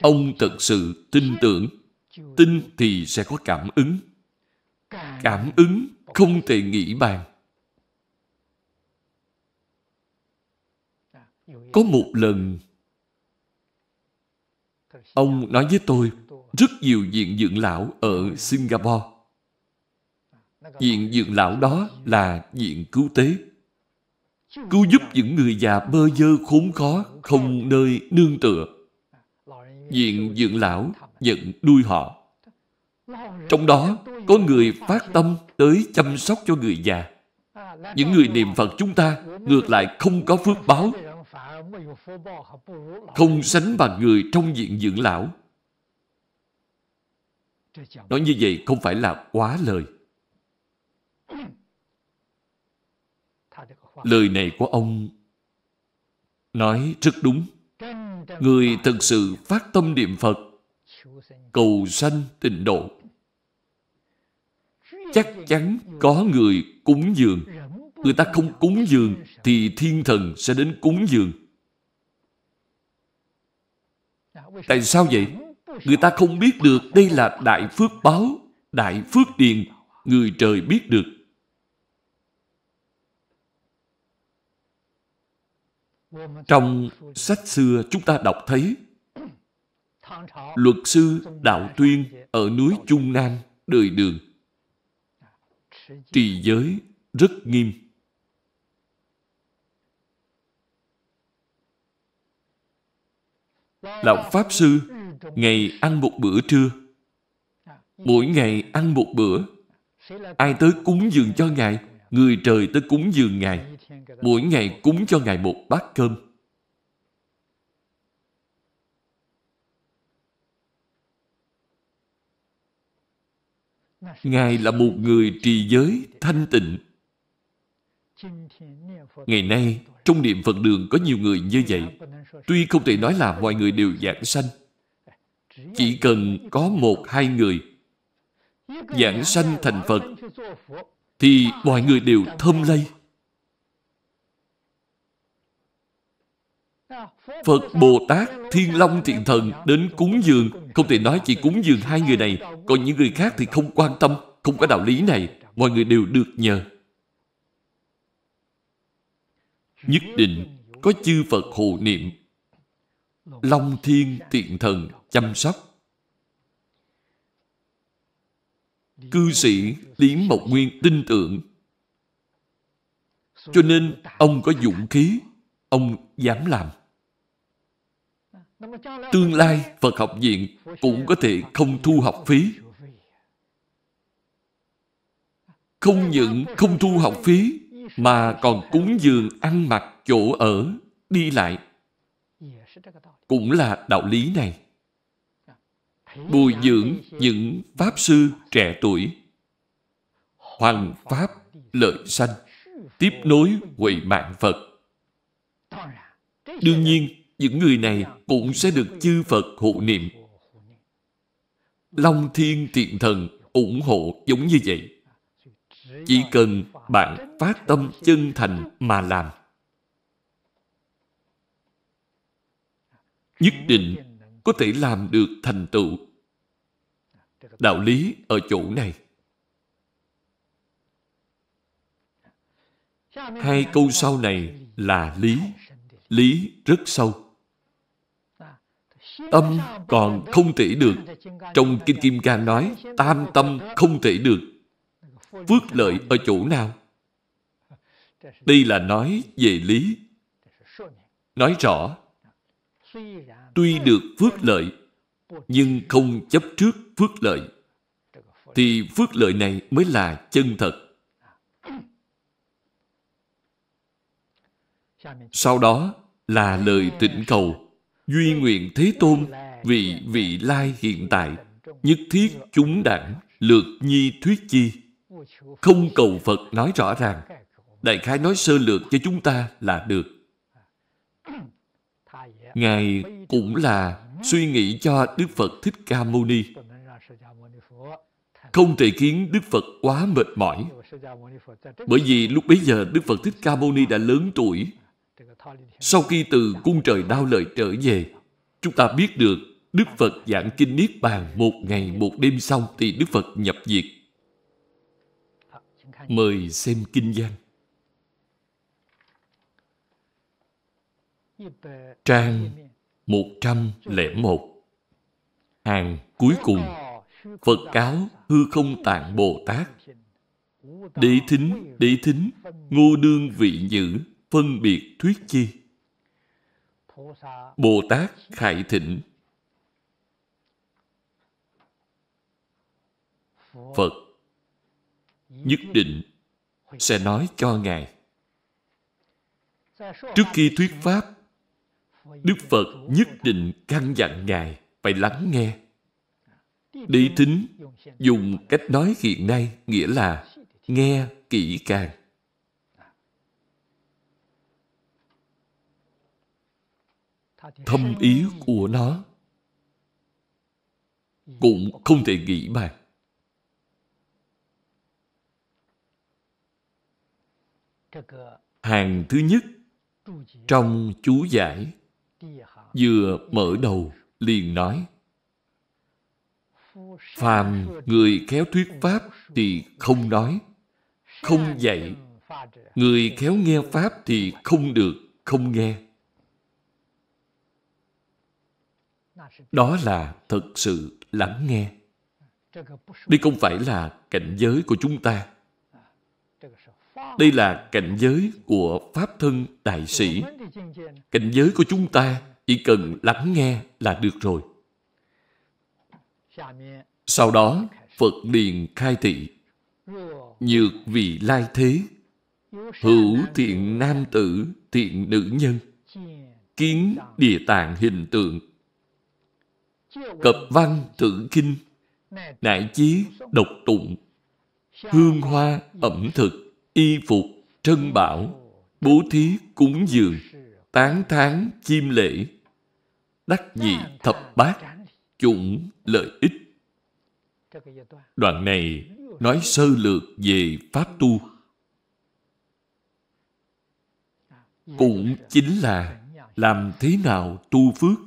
ông thật sự tin tưởng tin thì sẽ có cảm ứng cảm ứng không thể nghĩ bàn có một lần ông nói với tôi rất nhiều viện dưỡng lão ở singapore viện dưỡng lão đó là viện cứu tế cứu giúp những người già bơ vơ khốn khó không nơi nương tựa diện dưỡng lão nhận đuôi họ. Trong đó có người phát tâm tới chăm sóc cho người già. Những người niệm Phật chúng ta ngược lại không có phước báo, không sánh bằng người trong diện dưỡng lão. Nói như vậy không phải là quá lời. Lời này của ông nói rất đúng người thực sự phát tâm niệm phật cầu sanh tịnh độ chắc chắn có người cúng dường người ta không cúng dường thì thiên thần sẽ đến cúng dường tại sao vậy người ta không biết được đây là đại phước báo đại phước điền người trời biết được Trong sách xưa chúng ta đọc thấy Luật sư Đạo Tuyên ở núi Trung Nam, đời đường Trì giới rất nghiêm Lão Pháp Sư ngày ăn một bữa trưa Mỗi ngày ăn một bữa Ai tới cúng dường cho Ngài Người trời tới cúng dường Ngài mỗi ngày cúng cho Ngài một bát cơm. Ngài là một người trì giới thanh tịnh. Ngày nay, trong niệm Phật đường có nhiều người như vậy. Tuy không thể nói là mọi người đều giảng sanh. Chỉ cần có một hai người giảng sanh thành Phật thì mọi người đều thơm lây. Phật, Bồ Tát, Thiên Long, Thiện Thần đến cúng dường. Không thể nói chỉ cúng dường hai người này, còn những người khác thì không quan tâm, không có đạo lý này. Mọi người đều được nhờ. Nhất định có chư Phật hộ niệm. Long Thiên Thiện Thần chăm sóc. Cư sĩ Lý Mộc Nguyên tin tưởng. Cho nên ông có dũng khí, ông dám làm. Tương lai Phật học viện cũng có thể không thu học phí. Không những không thu học phí mà còn cúng dường ăn mặc chỗ ở, đi lại. Cũng là đạo lý này. Bồi dưỡng những Pháp sư trẻ tuổi. Hoàng Pháp lợi sanh, tiếp nối huệ mạng Phật. Đương nhiên, những người này cũng sẽ được chư Phật hộ niệm. Long Thiên Thiện Thần ủng hộ giống như vậy. Chỉ cần bạn phát tâm chân thành mà làm. Nhất định có thể làm được thành tựu. Đạo lý ở chỗ này. Hai câu sau này là lý. Lý rất sâu. Tâm còn không thể được. Trong Kinh Kim Cang nói, tam tâm không thể được. Phước lợi ở chỗ nào? Đây là nói về lý. Nói rõ, tuy được phước lợi, nhưng không chấp trước phước lợi, thì phước lợi này mới là chân thật. Sau đó là lời tịnh cầu duy nguyện thế tôn vì vị lai hiện tại nhất thiết chúng đẳng lược nhi thuyết chi không cầu phật nói rõ ràng đại khái nói sơ lược cho chúng ta là được ngài cũng là suy nghĩ cho đức phật thích ca mâu ni không thể khiến đức phật quá mệt mỏi bởi vì lúc bấy giờ đức phật thích ca mâu ni đã lớn tuổi sau khi từ cung trời đau lời trở về, chúng ta biết được Đức Phật giảng kinh Niết Bàn một ngày một đêm xong thì Đức Phật nhập diệt. Mời xem kinh văn. Trang 101 Hàng cuối cùng Phật cáo hư không tạng Bồ Tát Đế thính, đế thính, ngô đương vị nhữ phân biệt thuyết chi bồ tát khải thịnh phật nhất định sẽ nói cho ngài trước khi thuyết pháp đức phật nhất định căn dặn ngài phải lắng nghe đi thính dùng cách nói hiện nay nghĩa là nghe kỹ càng thâm ý của nó cũng không thể nghĩ bàn hàng thứ nhất trong chú giải vừa mở đầu liền nói phàm người khéo thuyết pháp thì không nói không dạy người khéo nghe pháp thì không được không nghe đó là thật sự lắng nghe đây không phải là cảnh giới của chúng ta đây là cảnh giới của pháp thân đại sĩ cảnh giới của chúng ta chỉ cần lắng nghe là được rồi sau đó phật liền khai thị nhược vì lai thế hữu thiện nam tử thiện nữ nhân kiến địa tạng hình tượng cập văn thượng kinh nại chí độc tụng hương hoa ẩm thực y phục trân bảo bố thí cúng dường tán tháng chim lễ đắc nhị thập bát chủng lợi ích đoạn này nói sơ lược về pháp tu cũng chính là làm thế nào tu phước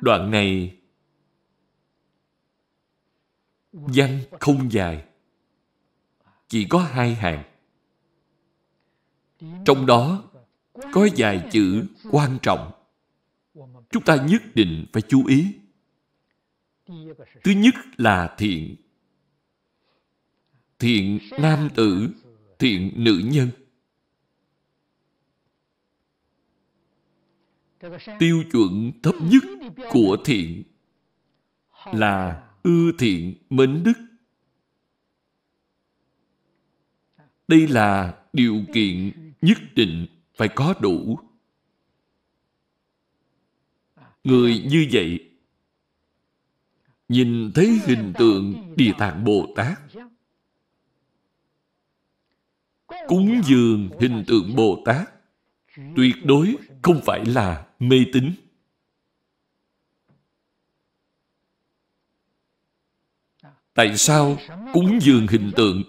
Đoạn này Văn không dài Chỉ có hai hàng Trong đó Có vài chữ quan trọng Chúng ta nhất định phải chú ý Thứ nhất là thiện Thiện nam tử Thiện nữ nhân tiêu chuẩn thấp nhất của thiện là ưa thiện mến đức đây là điều kiện nhất định phải có đủ người như vậy nhìn thấy hình tượng địa tạng bồ tát cúng dường hình tượng bồ tát tuyệt đối không phải là mê tín tại sao cúng dường hình tượng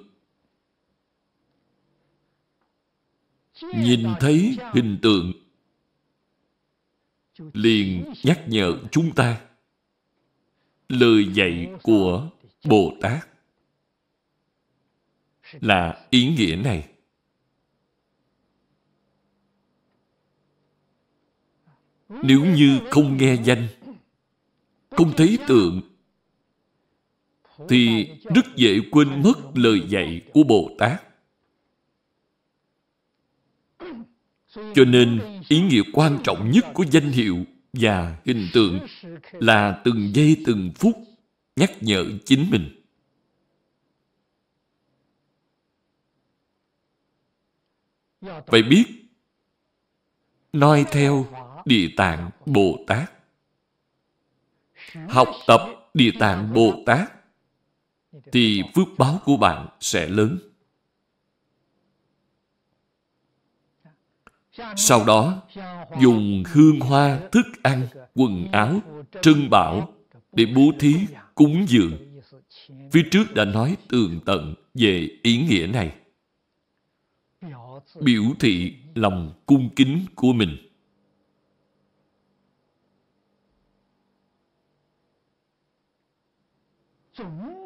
nhìn thấy hình tượng liền nhắc nhở chúng ta lời dạy của bồ tát là ý nghĩa này nếu như không nghe danh không thấy tượng thì rất dễ quên mất lời dạy của bồ tát cho nên ý nghĩa quan trọng nhất của danh hiệu và hình tượng là từng giây từng phút nhắc nhở chính mình phải biết noi theo Địa Tạng Bồ Tát. Học tập Địa Tạng Bồ Tát thì phước báo của bạn sẽ lớn. Sau đó, dùng hương hoa, thức ăn, quần áo, trân bảo để bố thí, cúng dường. Phía trước đã nói tường tận về ý nghĩa này. Biểu thị lòng cung kính của mình.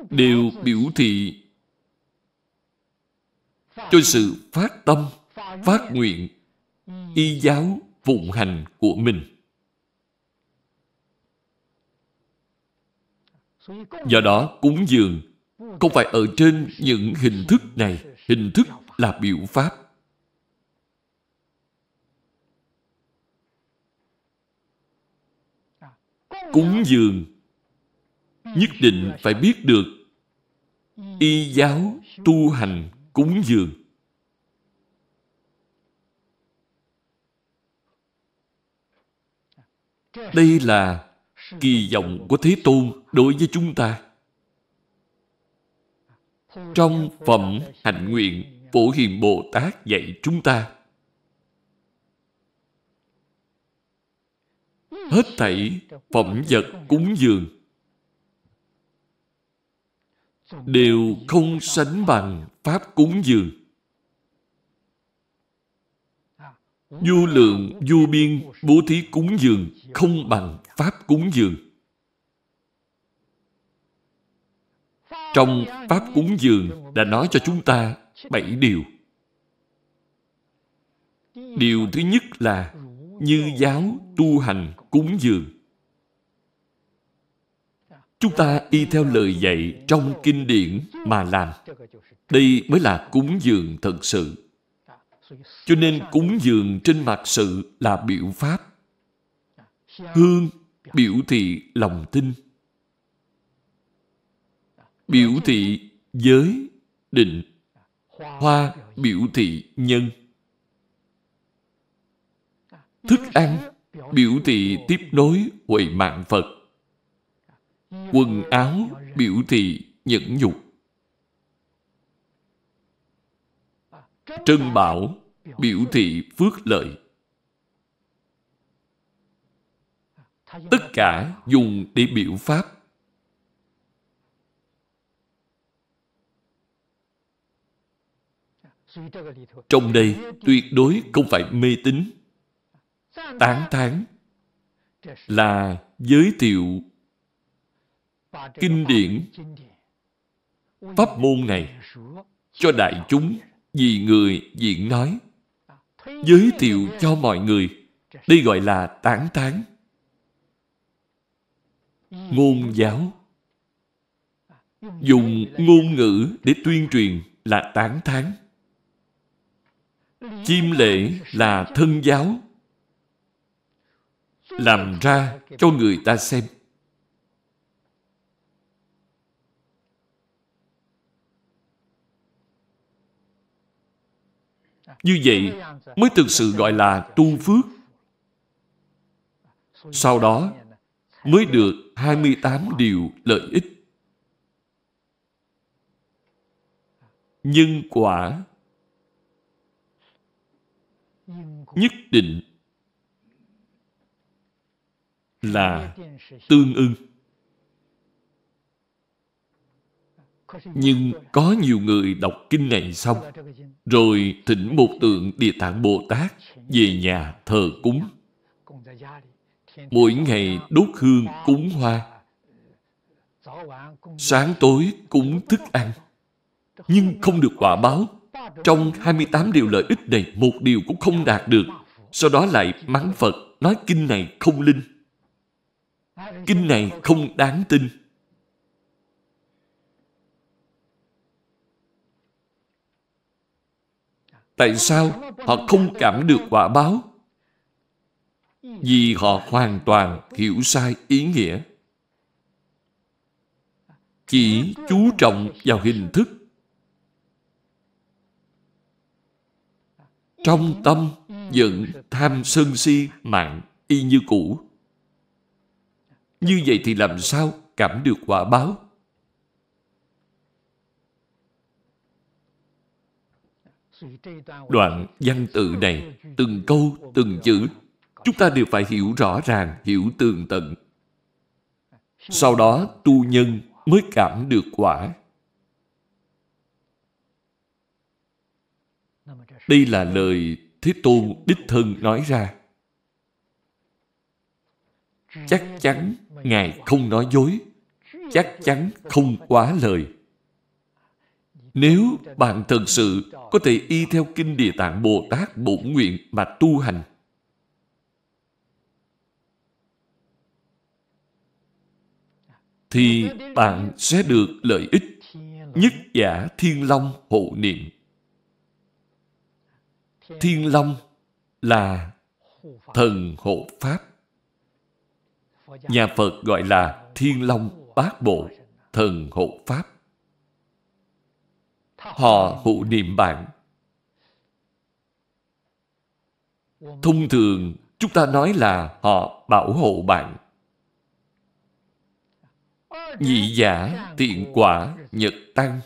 đều biểu thị cho sự phát tâm, phát nguyện, y giáo phụng hành của mình. Do đó, cúng dường không phải ở trên những hình thức này. Hình thức là biểu pháp. Cúng dường nhất định phải biết được y giáo tu hành cúng dường đây là kỳ vọng của thế tôn đối với chúng ta trong phẩm hạnh nguyện phổ hiền bồ tát dạy chúng ta hết thảy phẩm vật cúng dường đều không sánh bằng pháp cúng dường du lượng du biên bố thí cúng dường không bằng pháp cúng dường trong pháp cúng dường đã nói cho chúng ta bảy điều điều thứ nhất là như giáo tu hành cúng dường Chúng ta y theo lời dạy trong kinh điển mà làm. Đây mới là cúng dường thật sự. Cho nên cúng dường trên mặt sự là biểu pháp. Hương biểu thị lòng tin. Biểu thị giới, định. Hoa biểu thị nhân. Thức ăn biểu thị tiếp nối huệ mạng Phật quần áo biểu thị nhẫn nhục trân bảo biểu thị phước lợi tất cả dùng để biểu pháp trong đây tuyệt đối không phải mê tín tán thán là giới thiệu kinh điển pháp môn này cho đại chúng vì người diện nói giới thiệu cho mọi người đây gọi là tán tán ngôn giáo dùng ngôn ngữ để tuyên truyền là tán thán chim lễ là thân giáo làm ra cho người ta xem Như vậy mới thực sự gọi là tu phước. Sau đó mới được 28 điều lợi ích. Nhân quả nhất định là tương ưng Nhưng có nhiều người đọc kinh này xong, rồi thỉnh một tượng Địa Tạng Bồ Tát về nhà thờ cúng. Mỗi ngày đốt hương cúng hoa. Sáng tối cúng thức ăn. Nhưng không được quả báo. Trong 28 điều lợi ích này, một điều cũng không đạt được. Sau đó lại mắng Phật, nói kinh này không linh. Kinh này không đáng tin Tại sao họ không cảm được quả báo? Vì họ hoàn toàn hiểu sai ý nghĩa. Chỉ chú trọng vào hình thức. Trong tâm vẫn tham sân si mạng y như cũ. Như vậy thì làm sao cảm được quả báo? Đoạn văn tự này, từng câu, từng chữ, chúng ta đều phải hiểu rõ ràng, hiểu tường tận. Sau đó tu nhân mới cảm được quả. Đây là lời Thế Tôn Đích Thân nói ra. Chắc chắn Ngài không nói dối, chắc chắn không quá lời. Nếu bạn thật sự có thể y theo Kinh Địa Tạng Bồ Tát Bổn Nguyện mà tu hành, thì bạn sẽ được lợi ích nhất giả thiên long hộ niệm. Thiên long là thần hộ pháp. Nhà Phật gọi là thiên long bát bộ, thần hộ pháp họ hộ niệm bạn thông thường chúng ta nói là họ bảo hộ bạn nhị giả tiện quả nhật tăng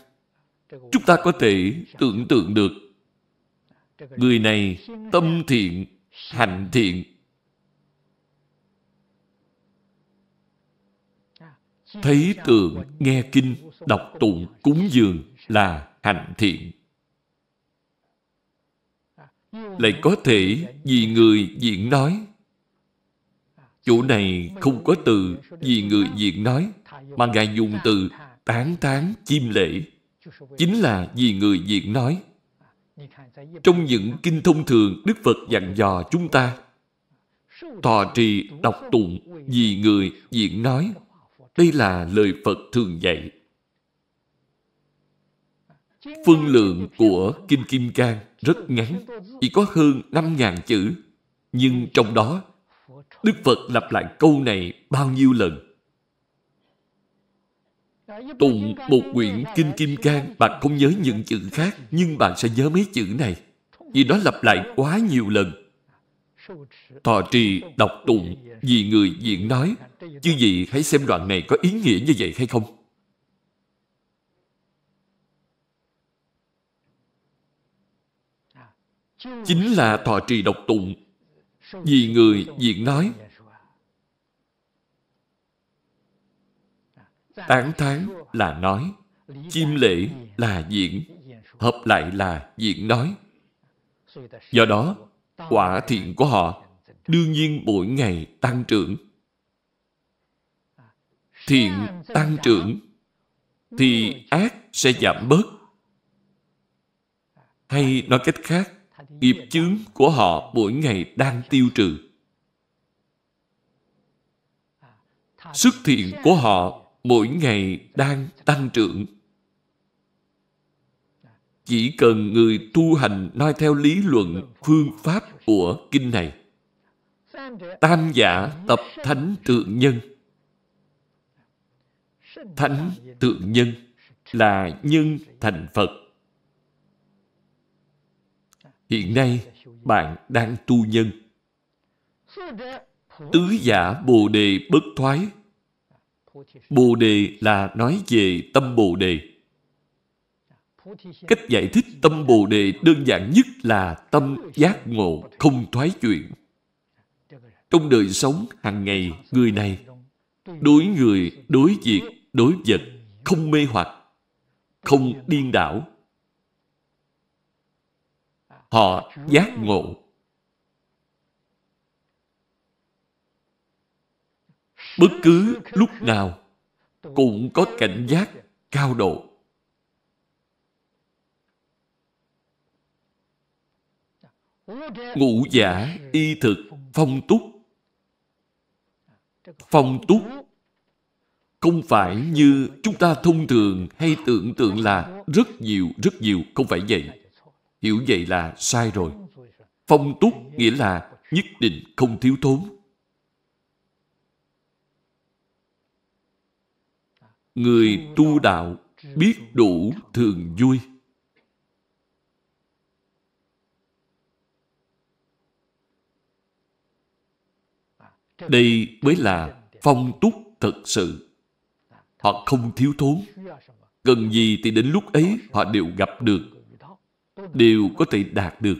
chúng ta có thể tưởng tượng được người này tâm thiện hành thiện thấy tượng nghe kinh đọc tụng cúng dường là hành thiện hmm. lại có thể vì người diện nói chỗ này không có từ vì người diện nói mà ngài dùng từ tán tán chim lễ chính là vì người diện nói trong những kinh thông thường đức phật dặn dò chúng ta thọ trì đọc tụng vì người diện nói đây là lời phật thường dạy Phương lượng của Kinh Kim Cang rất ngắn, chỉ có hơn 5.000 chữ. Nhưng trong đó, Đức Phật lặp lại câu này bao nhiêu lần? Tụng một quyển Kinh Kim Cang, bạn không nhớ những chữ khác, nhưng bạn sẽ nhớ mấy chữ này. Vì nó lặp lại quá nhiều lần. Thọ trì đọc tụng vì người diện nói. Chứ gì hãy xem đoạn này có ý nghĩa như vậy hay không? chính là thọ trì độc tụng vì người diện nói tán thán là nói chim lễ là diễn hợp lại là diễn nói do đó quả thiện của họ đương nhiên mỗi ngày tăng trưởng thiện tăng trưởng thì ác sẽ giảm bớt hay nói cách khác nghiệp chướng của họ mỗi ngày đang tiêu trừ. Sức thiện của họ mỗi ngày đang tăng trưởng. Chỉ cần người tu hành noi theo lý luận phương pháp của kinh này, tam giả tập thánh tượng nhân. Thánh tượng nhân là nhân thành Phật Hiện nay, bạn đang tu nhân. Tứ giả Bồ Đề bất thoái. Bồ Đề là nói về tâm Bồ Đề. Cách giải thích tâm Bồ Đề đơn giản nhất là tâm giác ngộ, không thoái chuyện. Trong đời sống hàng ngày, người này đối người, đối việc, đối vật, không mê hoặc, không điên đảo, họ giác ngộ. Bất cứ lúc nào cũng có cảnh giác cao độ. Ngũ giả y thực phong túc. Phong túc không phải như chúng ta thông thường hay tưởng tượng là rất nhiều, rất nhiều, không phải vậy. Hiểu vậy là sai rồi. Phong túc nghĩa là nhất định không thiếu thốn. Người tu đạo biết đủ thường vui. Đây mới là phong túc thật sự. Họ không thiếu thốn. Cần gì thì đến lúc ấy họ đều gặp được đều có thể đạt được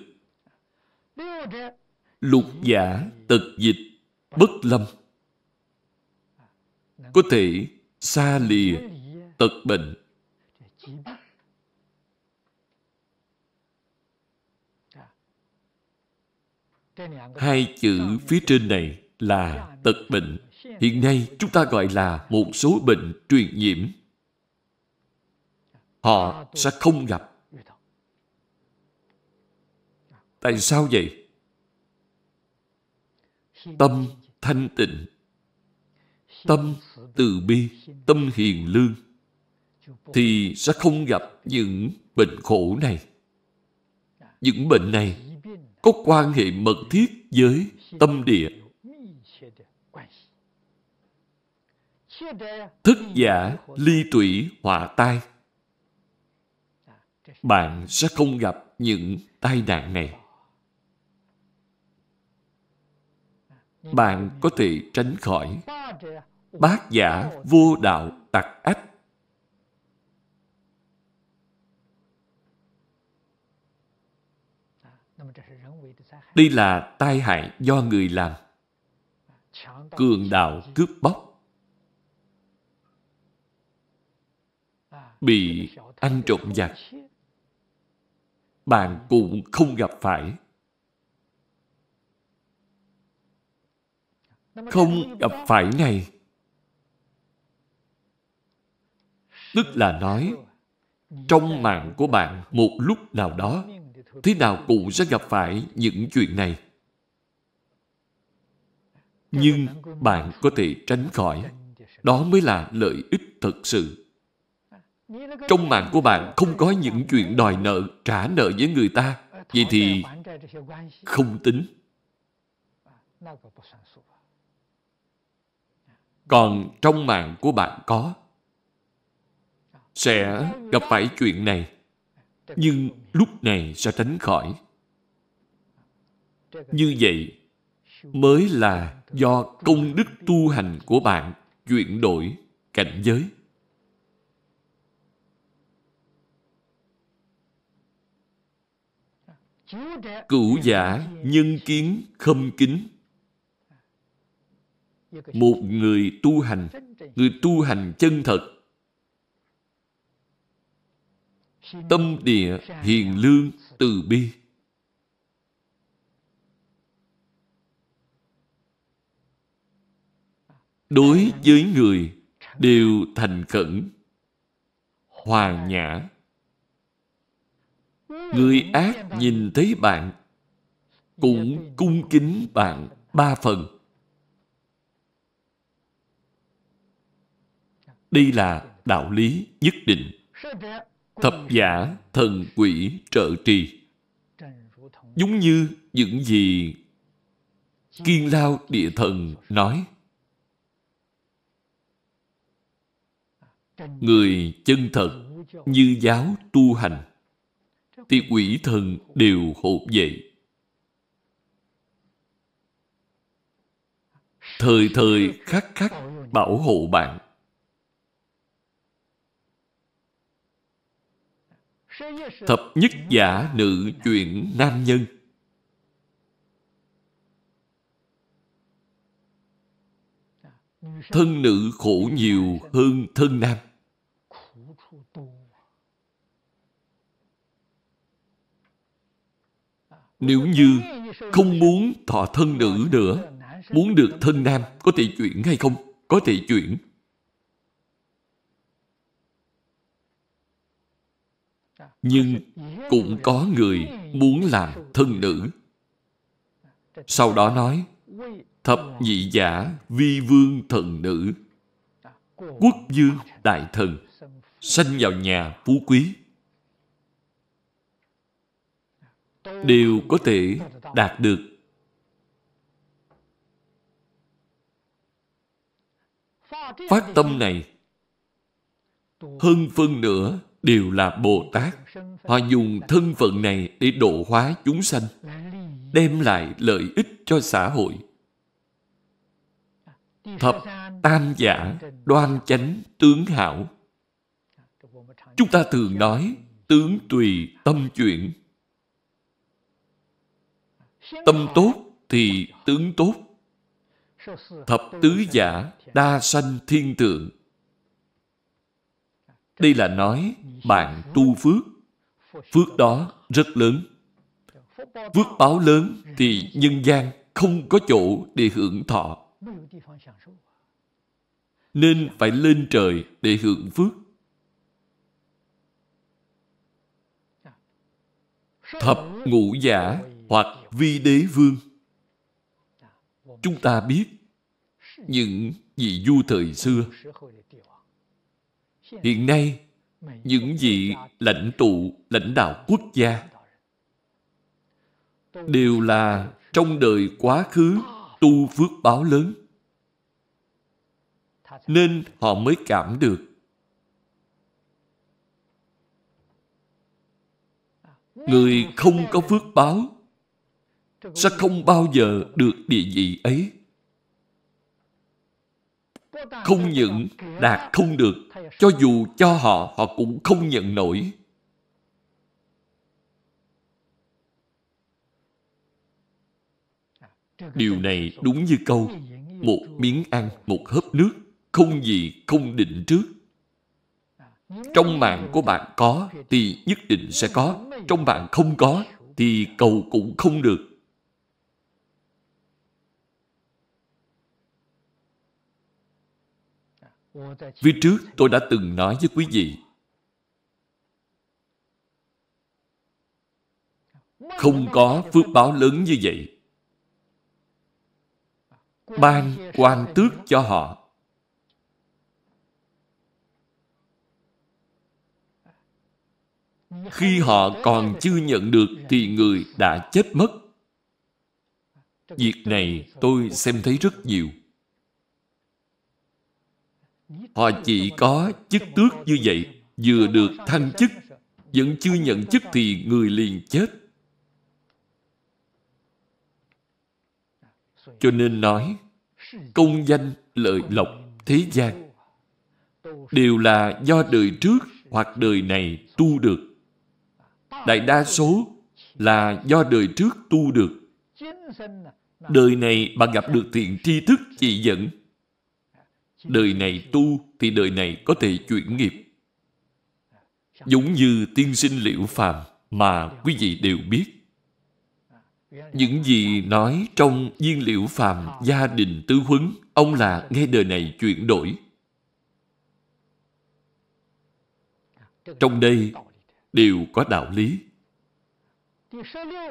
lục giả tật dịch bất lâm có thể xa lìa tật bệnh hai chữ phía trên này là tật bệnh hiện nay chúng ta gọi là một số bệnh truyền nhiễm họ sẽ không gặp Tại sao vậy? Tâm thanh tịnh, tâm từ bi, tâm hiền lương thì sẽ không gặp những bệnh khổ này. Những bệnh này có quan hệ mật thiết với tâm địa. Thức giả ly tủy họa tai. Bạn sẽ không gặp những tai nạn này. bạn có thể tránh khỏi bát giả vô đạo tặc ách đây là tai hại do người làm cường đạo cướp bóc bị ăn trộm giặc bạn cũng không gặp phải không gặp phải này Tức là nói, trong mạng của bạn một lúc nào đó, thế nào cũng sẽ gặp phải những chuyện này. Nhưng bạn có thể tránh khỏi. Đó mới là lợi ích thật sự. Trong mạng của bạn không có những chuyện đòi nợ, trả nợ với người ta. Vậy thì không tính còn trong mạng của bạn có sẽ gặp phải chuyện này nhưng lúc này sẽ tránh khỏi như vậy mới là do công đức tu hành của bạn chuyển đổi cảnh giới cửu giả nhân kiến khâm kính một người tu hành người tu hành chân thật tâm địa hiền lương từ bi đối với người đều thành khẩn hoàn nhã người ác nhìn thấy bạn cũng cung kính bạn ba phần Đây là đạo lý nhất định. Thập giả thần quỷ trợ trì. Giống như những gì Kiên Lao Địa Thần nói. Người chân thật như giáo tu hành thì quỷ thần đều hộ vệ. Thời thời khắc khắc bảo hộ bạn. Thập nhất giả nữ chuyện nam nhân Thân nữ khổ nhiều hơn thân nam Nếu như không muốn thọ thân nữ nữa Muốn được thân nam Có thể chuyển hay không? Có thể chuyển nhưng cũng có người muốn làm thân nữ sau đó nói thập nhị giả vi vương thần nữ quốc dương đại thần sanh vào nhà phú quý đều có thể đạt được phát tâm này hơn phân nữa đều là Bồ Tát. Họ dùng thân phận này để độ hóa chúng sanh, đem lại lợi ích cho xã hội. Thập tam giả, đoan chánh, tướng hảo. Chúng ta thường nói, tướng tùy tâm chuyển. Tâm tốt thì tướng tốt. Thập tứ giả, đa sanh thiên tượng đây là nói bạn tu phước. Phước đó rất lớn. Phước báo lớn thì nhân gian không có chỗ để hưởng thọ. Nên phải lên trời để hưởng phước. Thập ngũ giả hoặc vi đế vương. Chúng ta biết những vị vua thời xưa Hiện nay, những vị lãnh tụ, lãnh đạo quốc gia đều là trong đời quá khứ tu phước báo lớn. Nên họ mới cảm được. Người không có phước báo sẽ không bao giờ được địa vị ấy không nhận đạt không được cho dù cho họ họ cũng không nhận nổi điều này đúng như câu một miếng ăn một hớp nước không gì không định trước trong mạng của bạn có thì nhất định sẽ có trong bạn không có thì cầu cũng không được Phía trước tôi đã từng nói với quý vị Không có phước báo lớn như vậy Ban quan tước cho họ Khi họ còn chưa nhận được Thì người đã chết mất Việc này tôi xem thấy rất nhiều Họ chỉ có chức tước như vậy, vừa được thăng chức, vẫn chưa nhận chức thì người liền chết. Cho nên nói, công danh, lợi lộc, thế gian đều là do đời trước hoặc đời này tu được. Đại đa số là do đời trước tu được. Đời này bạn gặp được thiện tri thức chỉ dẫn đời này tu thì đời này có thể chuyển nghiệp. Giống như tiên sinh liễu phàm mà quý vị đều biết. Những gì nói trong viên liễu phàm gia đình tư huấn, ông là nghe đời này chuyển đổi. Trong đây đều có đạo lý.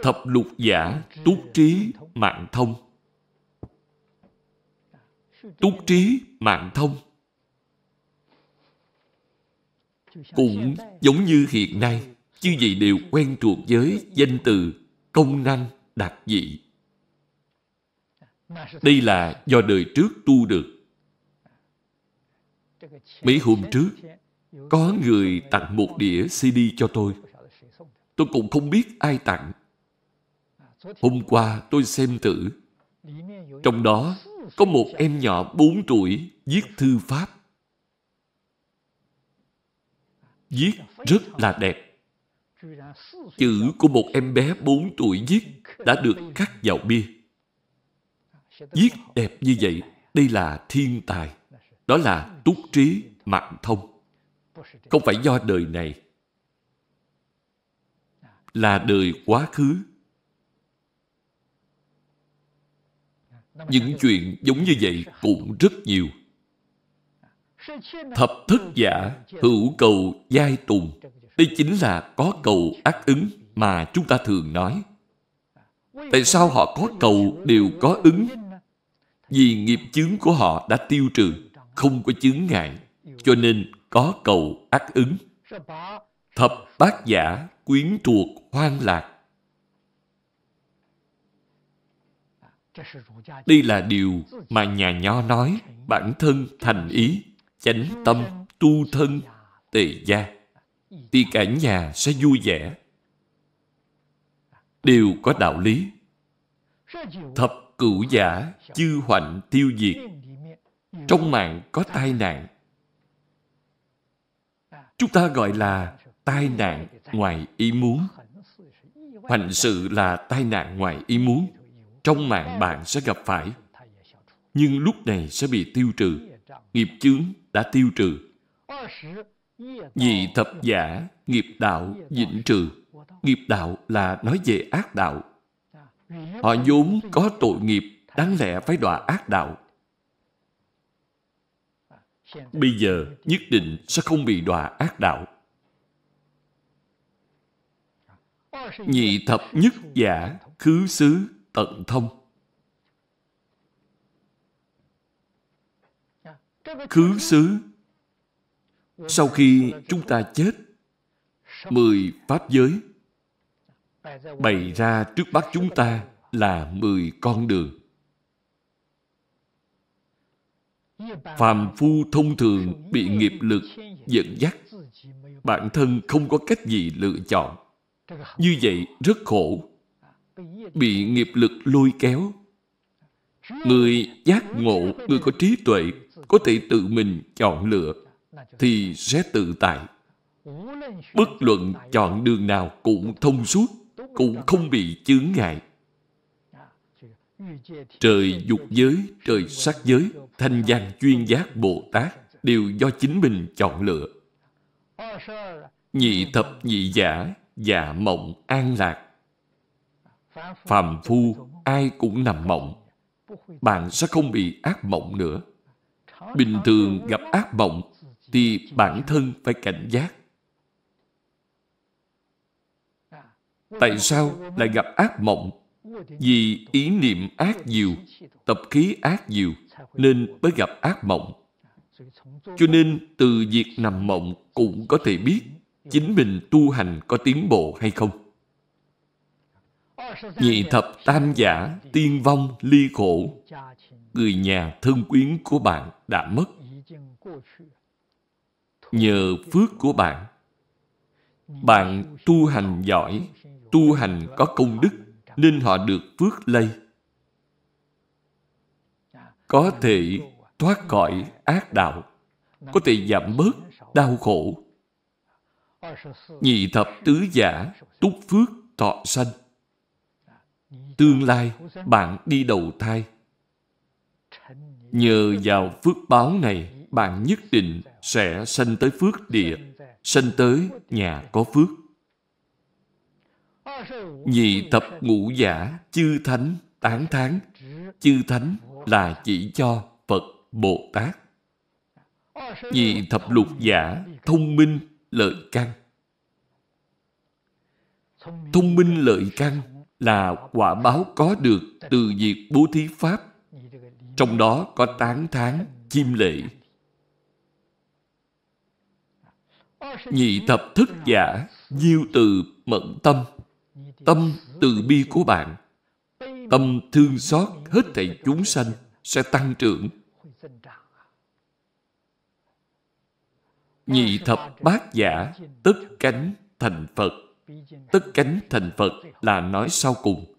Thập lục giả, túc trí, mạng thông túc trí mạng thông cũng giống như hiện nay chư vị đều quen thuộc với danh từ công năng đặc dị đây là do đời trước tu được mấy hôm trước có người tặng một đĩa cd cho tôi tôi cũng không biết ai tặng hôm qua tôi xem tử trong đó có một em nhỏ 4 tuổi viết thư pháp. Viết rất là đẹp. Chữ của một em bé 4 tuổi viết đã được khắc vào bia. Viết đẹp như vậy, đây là thiên tài. Đó là túc trí mạng thông. Không phải do đời này. Là đời quá khứ những chuyện giống như vậy cũng rất nhiều thập thất giả hữu cầu giai tùng đây chính là có cầu ác ứng mà chúng ta thường nói tại sao họ có cầu đều có ứng vì nghiệp chướng của họ đã tiêu trừ không có chướng ngại cho nên có cầu ác ứng thập bát giả quyến thuộc hoang lạc Đây là điều mà nhà nho nói bản thân thành ý, chánh tâm, tu thân, tề gia. Thì cả nhà sẽ vui vẻ. Đều có đạo lý. Thập cửu giả, chư hoạnh tiêu diệt. Trong mạng có tai nạn. Chúng ta gọi là tai nạn ngoài ý muốn. Hoành sự là tai nạn ngoài ý muốn trong mạng bạn sẽ gặp phải. Nhưng lúc này sẽ bị tiêu trừ. Nghiệp chướng đã tiêu trừ. Vì thập giả, nghiệp đạo, dịnh trừ. Nghiệp đạo là nói về ác đạo. Họ vốn có tội nghiệp, đáng lẽ phải đọa ác đạo. Bây giờ nhất định sẽ không bị đọa ác đạo. Nhị thập nhất giả, khứ xứ, tận thông khứ xứ sau khi chúng ta chết mười pháp giới bày ra trước mắt chúng ta là mười con đường phàm phu thông thường bị nghiệp lực dẫn dắt bản thân không có cách gì lựa chọn như vậy rất khổ bị nghiệp lực lôi kéo. Người giác ngộ, người có trí tuệ, có thể tự mình chọn lựa, thì sẽ tự tại. Bất luận chọn đường nào cũng thông suốt, cũng không bị chướng ngại. Trời dục giới, trời sắc giới, thanh văn chuyên giác Bồ Tát đều do chính mình chọn lựa. Nhị thập nhị giả, giả mộng an lạc, phàm phu ai cũng nằm mộng bạn sẽ không bị ác mộng nữa bình thường gặp ác mộng thì bản thân phải cảnh giác tại sao lại gặp ác mộng vì ý niệm ác nhiều tập khí ác nhiều nên mới gặp ác mộng cho nên từ việc nằm mộng cũng có thể biết chính mình tu hành có tiến bộ hay không nhị thập tam giả, tiên vong, ly khổ. Người nhà thân quyến của bạn đã mất. Nhờ phước của bạn, bạn tu hành giỏi, tu hành có công đức, nên họ được phước lây. Có thể thoát khỏi ác đạo, có thể giảm bớt đau khổ. Nhị thập tứ giả, túc phước, thọ sanh tương lai bạn đi đầu thai. Nhờ vào phước báo này, bạn nhất định sẽ sanh tới phước địa, sanh tới nhà có phước. Nhị tập ngũ giả, chư thánh, tán thán chư thánh là chỉ cho Phật Bồ Tát. Nhị thập lục giả, thông minh, lợi căn. Thông minh lợi căn là quả báo có được từ việc bố thí Pháp. Trong đó có tán tháng, chim lệ. Nhị thập thức giả, nhiêu từ mẫn tâm. Tâm từ bi của bạn, tâm thương xót hết thảy chúng sanh sẽ tăng trưởng. Nhị thập bát giả, tất cánh thành Phật tất cánh thành Phật là nói sau cùng.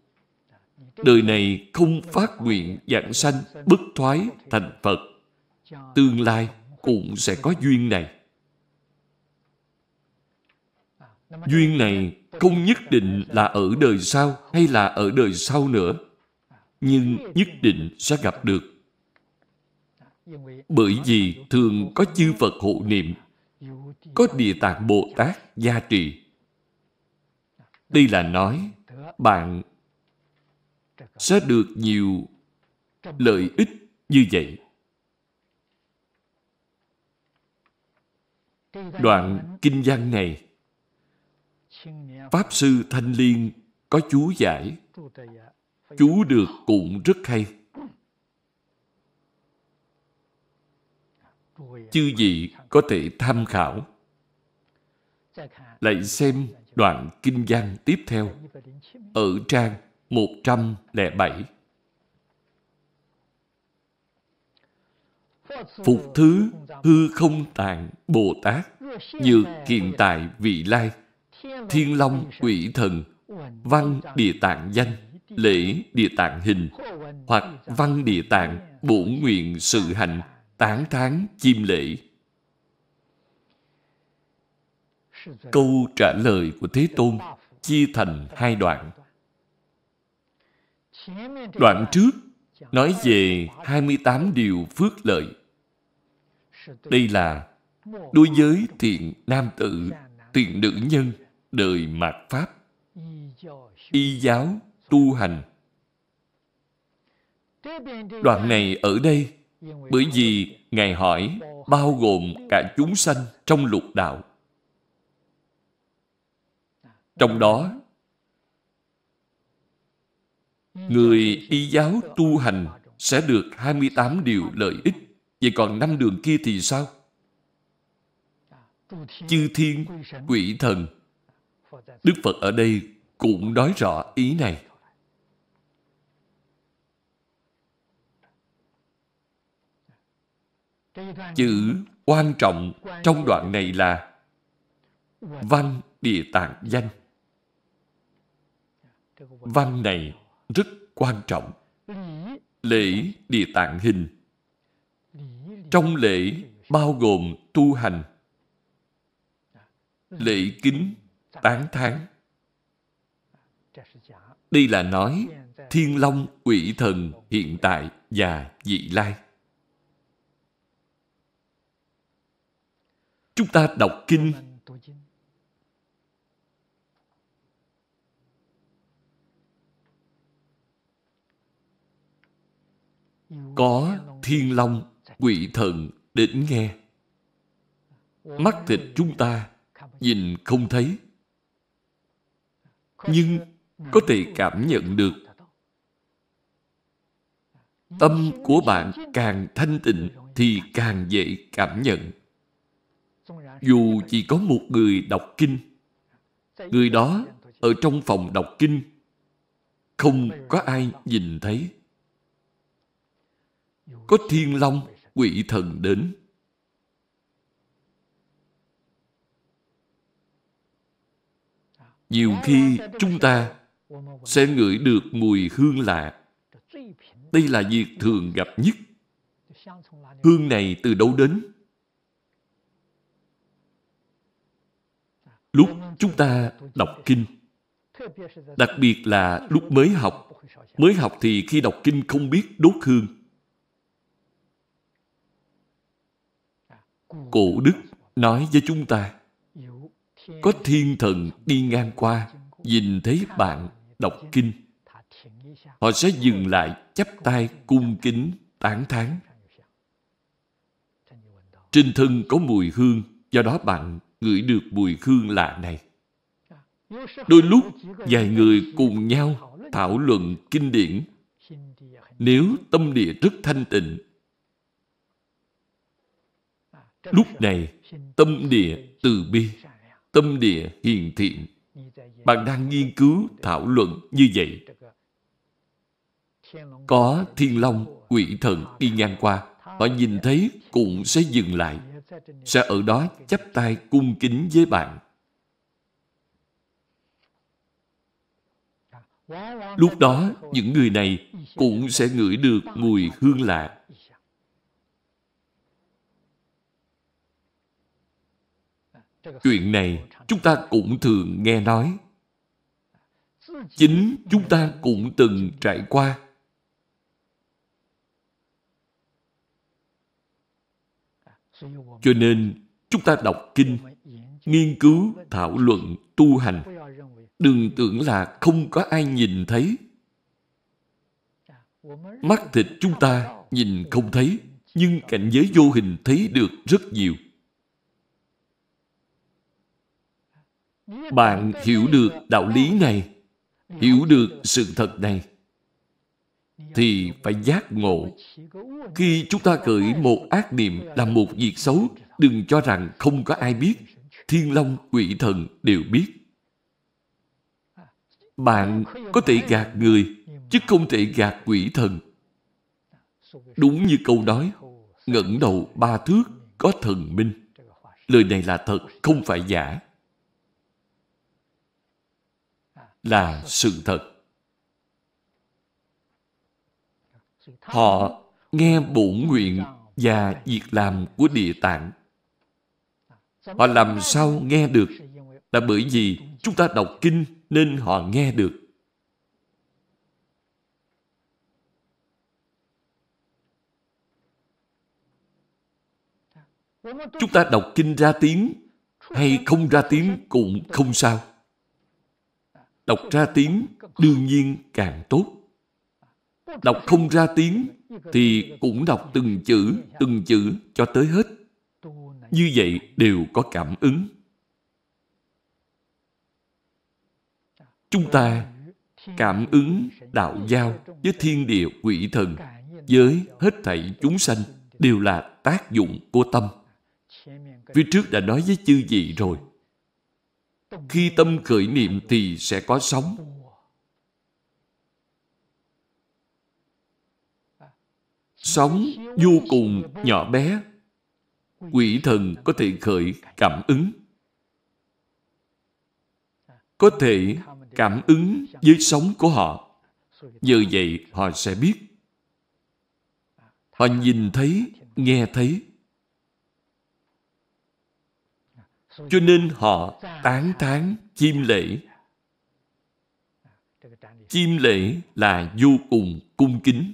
Đời này không phát nguyện dạng sanh bất thoái thành Phật. Tương lai cũng sẽ có duyên này. Duyên này không nhất định là ở đời sau hay là ở đời sau nữa, nhưng nhất định sẽ gặp được. Bởi vì thường có chư Phật hộ niệm, có Địa Tạng Bồ Tát gia trì, đây là nói bạn sẽ được nhiều lợi ích như vậy. Đoạn kinh văn này Pháp Sư Thanh Liên có chú giải Chú được cũng rất hay Chư vị có thể tham khảo Lại xem Đoạn kinh văn tiếp theo ở trang 107 Phục thứ hư không tạng Bồ Tát Như hiện tại vị lai Thiên Long quỷ thần Văn địa tạng danh Lễ địa tạng hình Hoặc văn địa tạng bổn nguyện sự Hành Tán tháng chim lễ câu trả lời của Thế Tôn chia thành hai đoạn. Đoạn trước nói về 28 điều phước lợi. Đây là đối với thiện nam tử, thiện nữ nhân, đời mạt Pháp, y giáo, tu hành. Đoạn này ở đây, bởi vì Ngài hỏi bao gồm cả chúng sanh trong lục đạo. Trong đó, người y giáo tu hành sẽ được 28 điều lợi ích. Vậy còn năm đường kia thì sao? Chư thiên, quỷ thần. Đức Phật ở đây cũng nói rõ ý này. Chữ quan trọng trong đoạn này là văn địa tạng danh văn này rất quan trọng lễ địa tạng hình trong lễ bao gồm tu hành lễ kính tán thán đây là nói thiên long quỷ thần hiện tại và vị lai chúng ta đọc kinh có thiên long quỷ thần đến nghe mắt thịt chúng ta nhìn không thấy nhưng có thể cảm nhận được tâm của bạn càng thanh tịnh thì càng dễ cảm nhận dù chỉ có một người đọc kinh người đó ở trong phòng đọc kinh không có ai nhìn thấy có thiên long quỷ thần đến nhiều khi chúng ta sẽ ngửi được mùi hương lạ đây là việc thường gặp nhất hương này từ đâu đến lúc chúng ta đọc kinh đặc biệt là lúc mới học mới học thì khi đọc kinh không biết đốt hương Cổ đức nói với chúng ta, có thiên thần đi ngang qua, nhìn thấy bạn đọc kinh. Họ sẽ dừng lại chắp tay cung kính tán thán trên thân có mùi hương do đó bạn ngửi được mùi hương lạ này đôi lúc vài người cùng nhau thảo luận kinh điển nếu tâm địa rất thanh tịnh Lúc này, tâm địa từ bi, tâm địa hiền thiện. Bạn đang nghiên cứu, thảo luận như vậy. Có thiên long, quỷ thần đi ngang qua. Họ nhìn thấy cũng sẽ dừng lại. Sẽ ở đó chắp tay cung kính với bạn. Lúc đó, những người này cũng sẽ ngửi được mùi hương lạ chuyện này chúng ta cũng thường nghe nói chính chúng ta cũng từng trải qua cho nên chúng ta đọc kinh nghiên cứu thảo luận tu hành đừng tưởng là không có ai nhìn thấy mắt thịt chúng ta nhìn không thấy nhưng cảnh giới vô hình thấy được rất nhiều bạn hiểu được đạo lý này hiểu được sự thật này thì phải giác ngộ khi chúng ta cởi một ác niệm làm một việc xấu đừng cho rằng không có ai biết thiên long quỷ thần đều biết bạn có thể gạt người chứ không thể gạt quỷ thần đúng như câu nói ngẩng đầu ba thước có thần minh lời này là thật không phải giả là sự thật họ nghe bổn nguyện và việc làm của địa tạng họ làm sao nghe được là bởi vì chúng ta đọc kinh nên họ nghe được chúng ta đọc kinh ra tiếng hay không ra tiếng cũng không sao Đọc ra tiếng đương nhiên càng tốt. Đọc không ra tiếng thì cũng đọc từng chữ, từng chữ cho tới hết. Như vậy đều có cảm ứng. Chúng ta cảm ứng đạo giao với thiên địa quỷ thần, với hết thảy chúng sanh đều là tác dụng của tâm. Phía trước đã nói với chư vị rồi, khi tâm khởi niệm thì sẽ có sóng sóng vô cùng nhỏ bé quỷ thần có thể khởi cảm ứng có thể cảm ứng với sóng của họ nhờ vậy họ sẽ biết họ nhìn thấy nghe thấy cho nên họ tán thán chim lễ chim lễ là vô cùng cung kính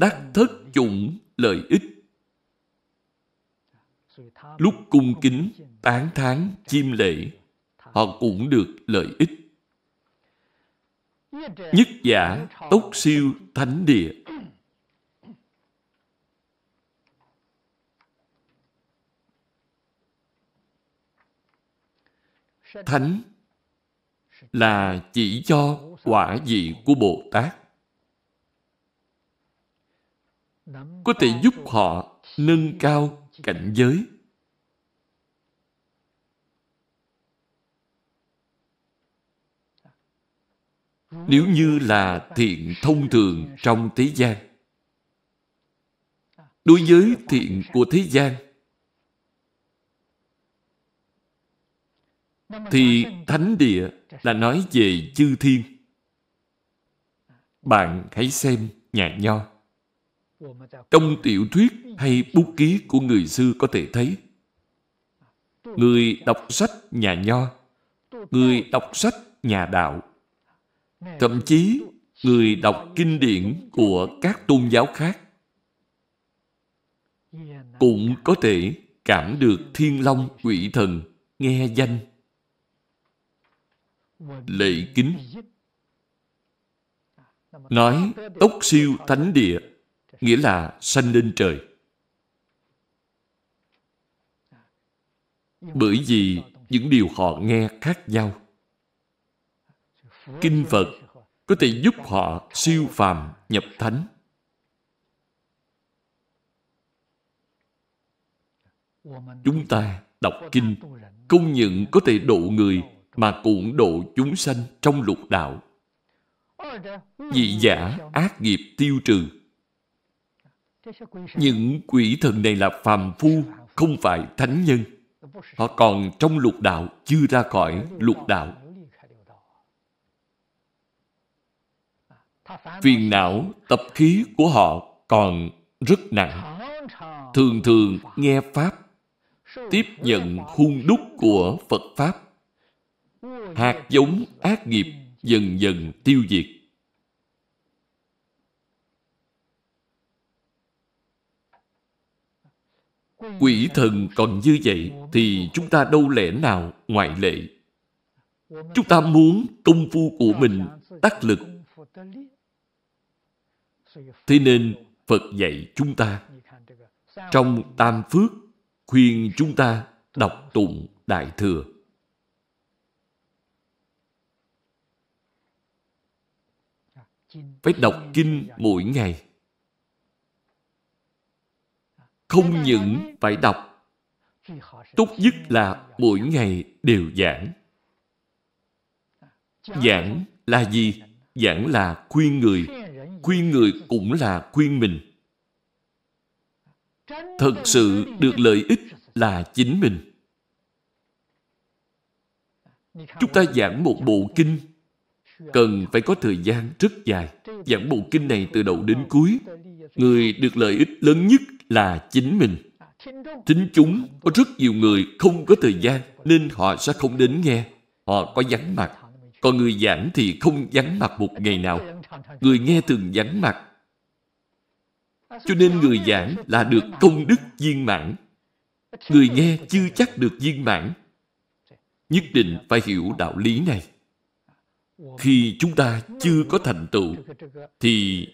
đắc thất chủng lợi ích lúc cung kính tán thán chim lễ họ cũng được lợi ích nhất giả tốc siêu thánh địa Thánh là chỉ cho quả vị của Bồ Tát. Có thể giúp họ nâng cao cảnh giới. Nếu như là thiện thông thường trong thế gian, đối với thiện của thế gian, thì thánh địa là nói về chư thiên bạn hãy xem nhà nho trong tiểu thuyết hay bút ký của người xưa có thể thấy người đọc sách nhà nho người đọc sách nhà đạo thậm chí người đọc kinh điển của các tôn giáo khác cũng có thể cảm được thiên long quỷ thần nghe danh lệ kính nói tốc siêu thánh địa nghĩa là sanh lên trời bởi vì những điều họ nghe khác nhau kinh phật có thể giúp họ siêu phàm nhập thánh chúng ta đọc kinh công nhận có thể độ người mà cuộn độ chúng sanh trong lục đạo. Dị giả ác nghiệp tiêu trừ. Những quỷ thần này là phàm phu, không phải thánh nhân. Họ còn trong lục đạo, chưa ra khỏi lục đạo. Phiền não, tập khí của họ còn rất nặng. Thường thường nghe Pháp, tiếp nhận hung đúc của Phật Pháp hạt giống ác nghiệp dần dần tiêu diệt quỷ thần còn như vậy thì chúng ta đâu lẽ nào ngoại lệ chúng ta muốn công phu của mình tác lực thế nên phật dạy chúng ta trong tam phước khuyên chúng ta đọc tụng đại thừa phải đọc kinh mỗi ngày không những phải đọc tốt nhất là mỗi ngày đều giảng giảng là gì giảng là khuyên người khuyên người cũng là khuyên mình thật sự được lợi ích là chính mình chúng ta giảng một bộ kinh cần phải có thời gian rất dài. Giảng bộ kinh này từ đầu đến cuối, người được lợi ích lớn nhất là chính mình. Chính chúng có rất nhiều người không có thời gian nên họ sẽ không đến nghe. Họ có vắng mặt. Còn người giảng thì không vắng mặt một ngày nào. Người nghe thường vắng mặt. Cho nên người giảng là được công đức viên mãn. Người nghe chưa chắc được viên mãn. Nhất định phải hiểu đạo lý này khi chúng ta chưa có thành tựu thì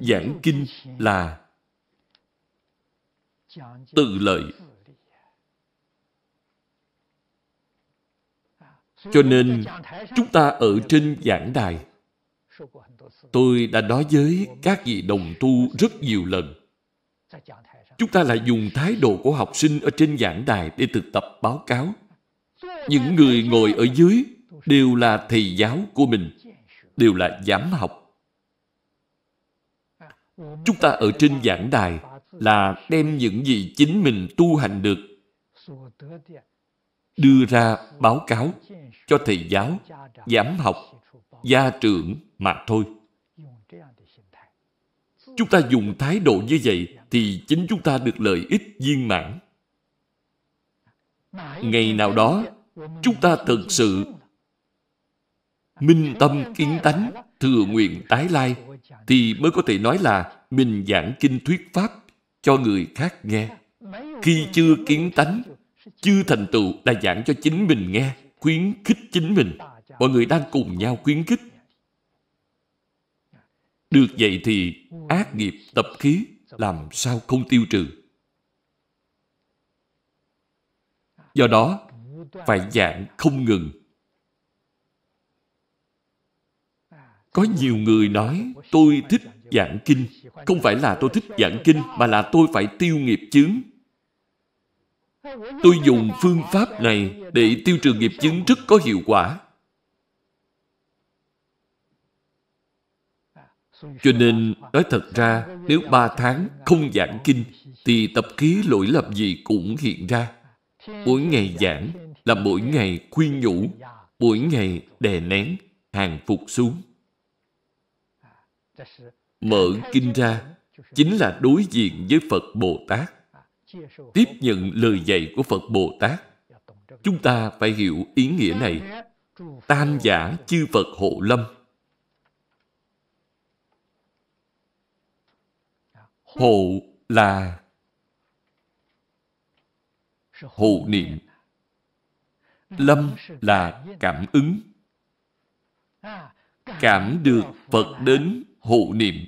giảng kinh là tự lợi cho nên chúng ta ở trên giảng đài tôi đã nói với các vị đồng tu rất nhiều lần chúng ta lại dùng thái độ của học sinh ở trên giảng đài để thực tập báo cáo những người ngồi ở dưới đều là thầy giáo của mình đều là giám học chúng ta ở trên giảng đài là đem những gì chính mình tu hành được đưa ra báo cáo cho thầy giáo giám học gia trưởng mà thôi chúng ta dùng thái độ như vậy thì chính chúng ta được lợi ích viên mãn ngày nào đó chúng ta thực sự minh tâm kiến tánh, thừa nguyện tái lai, thì mới có thể nói là mình giảng kinh thuyết pháp cho người khác nghe. Khi chưa kiến tánh, chưa thành tựu là giảng cho chính mình nghe, khuyến khích chính mình. Mọi người đang cùng nhau khuyến khích. Được vậy thì ác nghiệp tập khí làm sao không tiêu trừ. Do đó, phải giảng không ngừng Có nhiều người nói tôi thích giảng kinh. Không phải là tôi thích giảng kinh mà là tôi phải tiêu nghiệp chướng. Tôi dùng phương pháp này để tiêu trừ nghiệp chứng rất có hiệu quả. Cho nên, nói thật ra, nếu ba tháng không giảng kinh, thì tập khí lỗi lầm gì cũng hiện ra. Mỗi ngày giảng là mỗi ngày khuyên nhủ, mỗi ngày đè nén, hàng phục xuống. Mở kinh ra chính là đối diện với Phật Bồ Tát. Tiếp nhận lời dạy của Phật Bồ Tát. Chúng ta phải hiểu ý nghĩa này. Tam giả chư Phật hộ lâm. Hộ là hộ niệm. Lâm là cảm ứng. Cảm được Phật đến hộ niệm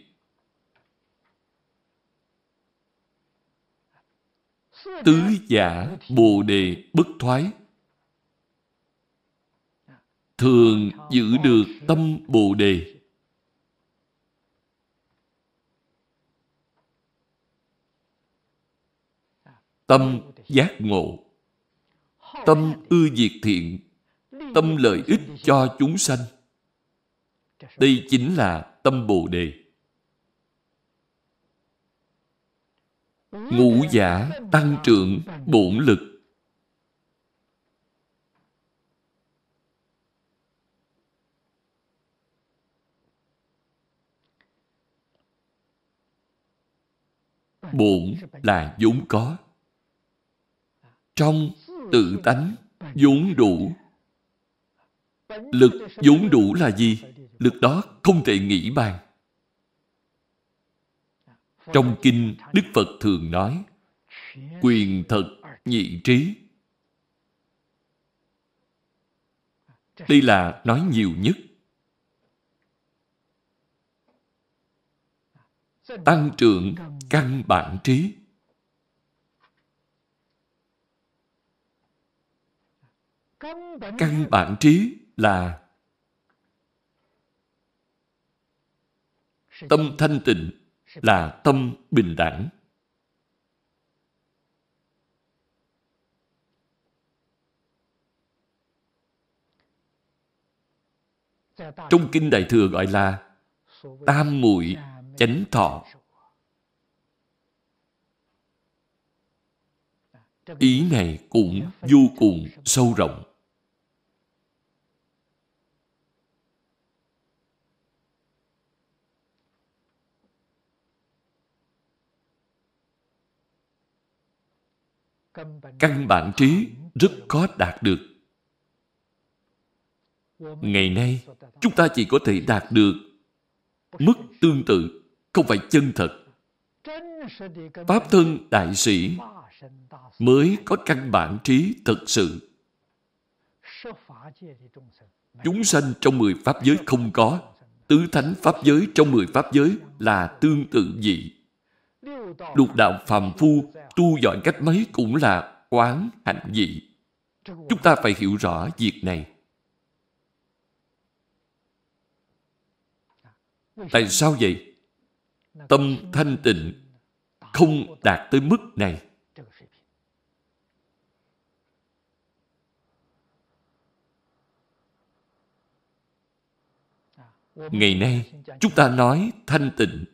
tứ giả bồ đề bất thoái thường giữ được tâm bồ đề tâm giác ngộ tâm ưa diệt thiện tâm lợi ích cho chúng sanh đây chính là tâm bồ đề ngũ giả tăng trưởng bổn lực bổn là vốn có trong tự tánh vốn đủ lực vốn đủ là gì Lực đó không thể nghĩ bàn. Trong kinh, Đức Phật thường nói, quyền thật nhị trí. Đây là nói nhiều nhất. Tăng trưởng căn bản trí. Căn bản trí là Tâm thanh tịnh là tâm bình đẳng. Trong Kinh Đại Thừa gọi là Tam muội chánh thọ. Ý này cũng vô cùng sâu rộng. căn bản trí rất khó đạt được ngày nay chúng ta chỉ có thể đạt được mức tương tự không phải chân thật pháp thân đại sĩ mới có căn bản trí thật sự chúng sanh trong mười pháp giới không có tứ thánh pháp giới trong mười pháp giới là tương tự dị Lục đạo phàm phu tu giỏi cách mấy cũng là quán hạnh dị. Chúng ta phải hiểu rõ việc này. Tại sao vậy? Tâm thanh tịnh không đạt tới mức này. Ngày nay, chúng ta nói thanh tịnh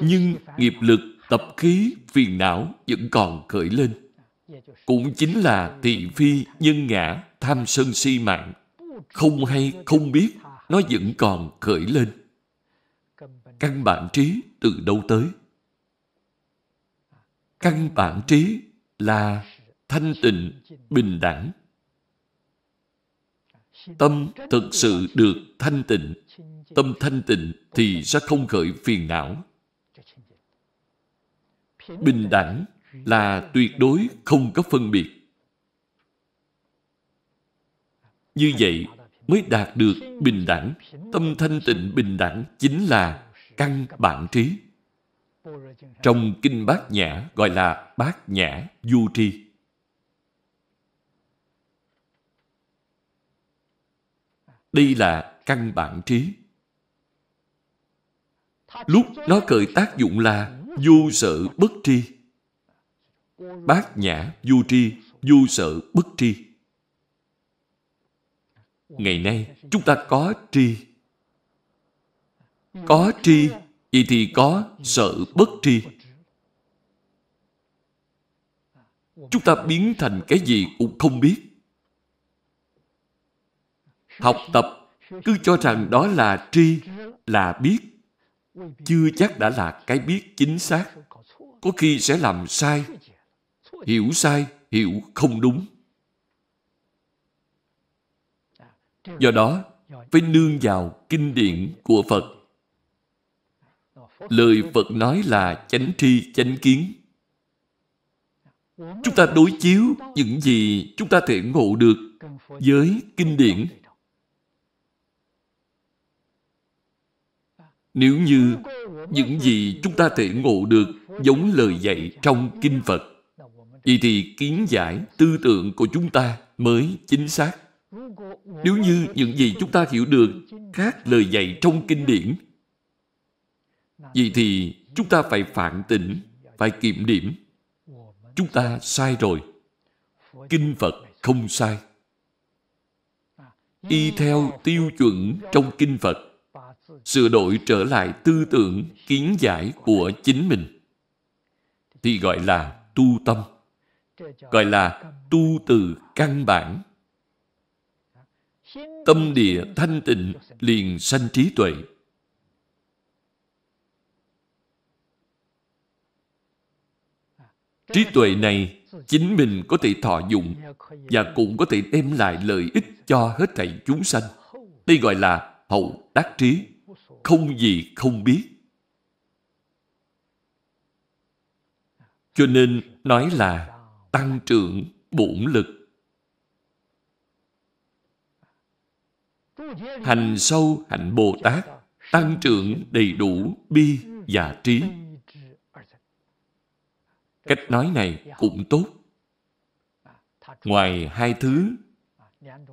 nhưng nghiệp lực tập khí phiền não vẫn còn khởi lên cũng chính là thị phi nhân ngã tham sân si mạng không hay không biết nó vẫn còn khởi lên căn bản trí từ đâu tới căn bản trí là thanh tịnh bình đẳng tâm thực sự được thanh tịnh tâm thanh tịnh thì sẽ không khởi phiền não bình đẳng là tuyệt đối không có phân biệt như vậy mới đạt được bình đẳng tâm thanh tịnh bình đẳng chính là căn bản trí trong kinh bát nhã gọi là bát nhã du tri đây là căn bản trí lúc nó cởi tác dụng là du sợ bất tri bát nhã du tri du sợ bất tri ngày nay chúng ta có tri có tri vậy thì có sợ bất tri chúng ta biến thành cái gì cũng không biết học tập cứ cho rằng đó là tri là biết chưa chắc đã là cái biết chính xác có khi sẽ làm sai hiểu sai hiểu không đúng do đó phải nương vào kinh điển của phật lời phật nói là chánh tri chánh kiến chúng ta đối chiếu những gì chúng ta thể ngộ được với kinh điển Nếu như những gì chúng ta thể ngộ được giống lời dạy trong Kinh Phật, vậy thì kiến giải tư tưởng của chúng ta mới chính xác. Nếu như những gì chúng ta hiểu được khác lời dạy trong kinh điển, vậy thì chúng ta phải phản tỉnh, phải kiểm điểm. Chúng ta sai rồi. Kinh Phật không sai. Y theo tiêu chuẩn trong Kinh Phật sửa đổi trở lại tư tưởng kiến giải của chính mình thì gọi là tu tâm gọi là tu từ căn bản tâm địa thanh tịnh liền sanh trí tuệ trí tuệ này chính mình có thể thọ dụng và cũng có thể đem lại lợi ích cho hết thảy chúng sanh đây gọi là hậu đắc trí không gì không biết. Cho nên nói là tăng trưởng bổn lực. Hành sâu hạnh Bồ Tát, tăng trưởng đầy đủ bi và trí. Cách nói này cũng tốt. Ngoài hai thứ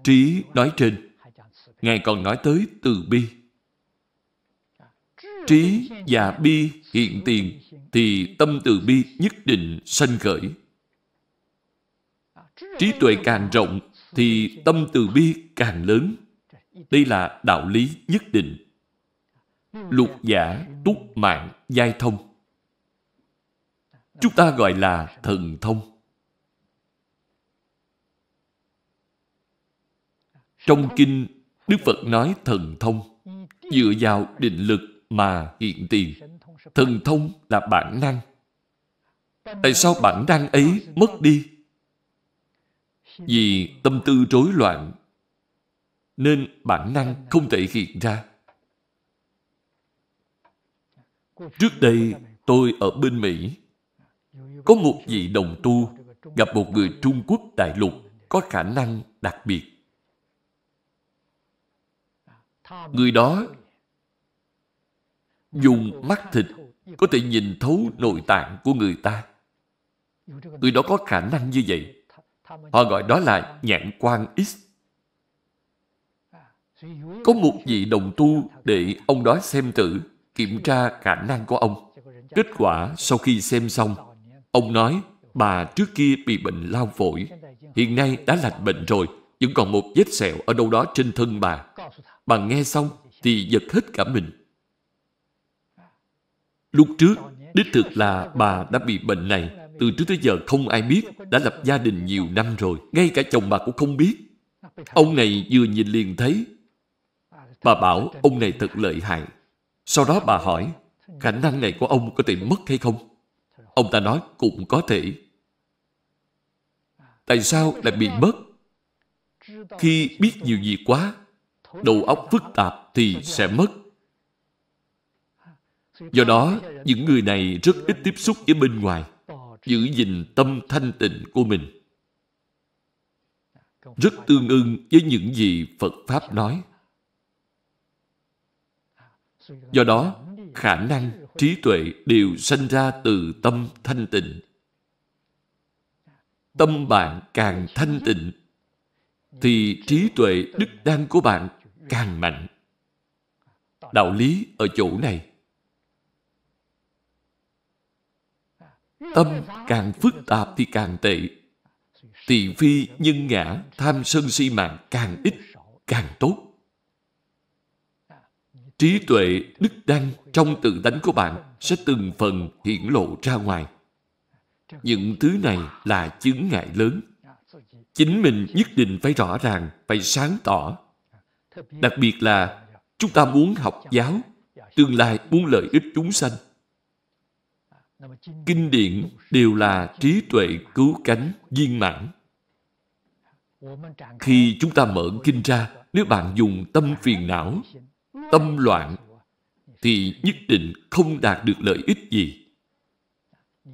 trí nói trên, Ngài còn nói tới từ bi trí và bi hiện tiền thì tâm từ bi nhất định sanh khởi. Trí tuệ càng rộng thì tâm từ bi càng lớn. Đây là đạo lý nhất định. Lục giả túc mạng giai thông. Chúng ta gọi là thần thông. Trong kinh, Đức Phật nói thần thông dựa vào định lực mà hiện tiền. Thần thông là bản năng. Tại sao bản năng ấy mất đi? Vì tâm tư rối loạn, nên bản năng không thể hiện ra. Trước đây, tôi ở bên Mỹ, có một vị đồng tu gặp một người Trung Quốc đại lục có khả năng đặc biệt. Người đó dùng mắt thịt có thể nhìn thấu nội tạng của người ta. Người đó có khả năng như vậy. Họ gọi đó là nhãn quan X. Có một vị đồng tu để ông đó xem thử, kiểm tra khả năng của ông. Kết quả sau khi xem xong, ông nói bà trước kia bị bệnh lao phổi, hiện nay đã lành bệnh rồi, vẫn còn một vết sẹo ở đâu đó trên thân bà. Bà nghe xong thì giật hết cả mình. Lúc trước, đích thực là bà đã bị bệnh này. Từ trước tới giờ không ai biết, đã lập gia đình nhiều năm rồi. Ngay cả chồng bà cũng không biết. Ông này vừa nhìn liền thấy. Bà bảo ông này thật lợi hại. Sau đó bà hỏi, khả năng này của ông có thể mất hay không? Ông ta nói cũng có thể. Tại sao lại bị mất? Khi biết nhiều gì quá, đầu óc phức tạp thì sẽ mất. Do đó, những người này rất ít tiếp xúc với bên ngoài, giữ gìn tâm thanh tịnh của mình. Rất tương ưng với những gì Phật Pháp nói. Do đó, khả năng, trí tuệ đều sanh ra từ tâm thanh tịnh. Tâm bạn càng thanh tịnh, thì trí tuệ đức đăng của bạn càng mạnh. Đạo lý ở chỗ này Tâm càng phức tạp thì càng tệ. Tỳ phi, nhân ngã, tham sân si mạng càng ít, càng tốt. Trí tuệ, đức đăng trong tự đánh của bạn sẽ từng phần hiển lộ ra ngoài. Những thứ này là chứng ngại lớn. Chính mình nhất định phải rõ ràng, phải sáng tỏ. Đặc biệt là chúng ta muốn học giáo, tương lai muốn lợi ích chúng sanh kinh điển đều là trí tuệ cứu cánh viên mãn khi chúng ta mở kinh ra nếu bạn dùng tâm phiền não tâm loạn thì nhất định không đạt được lợi ích gì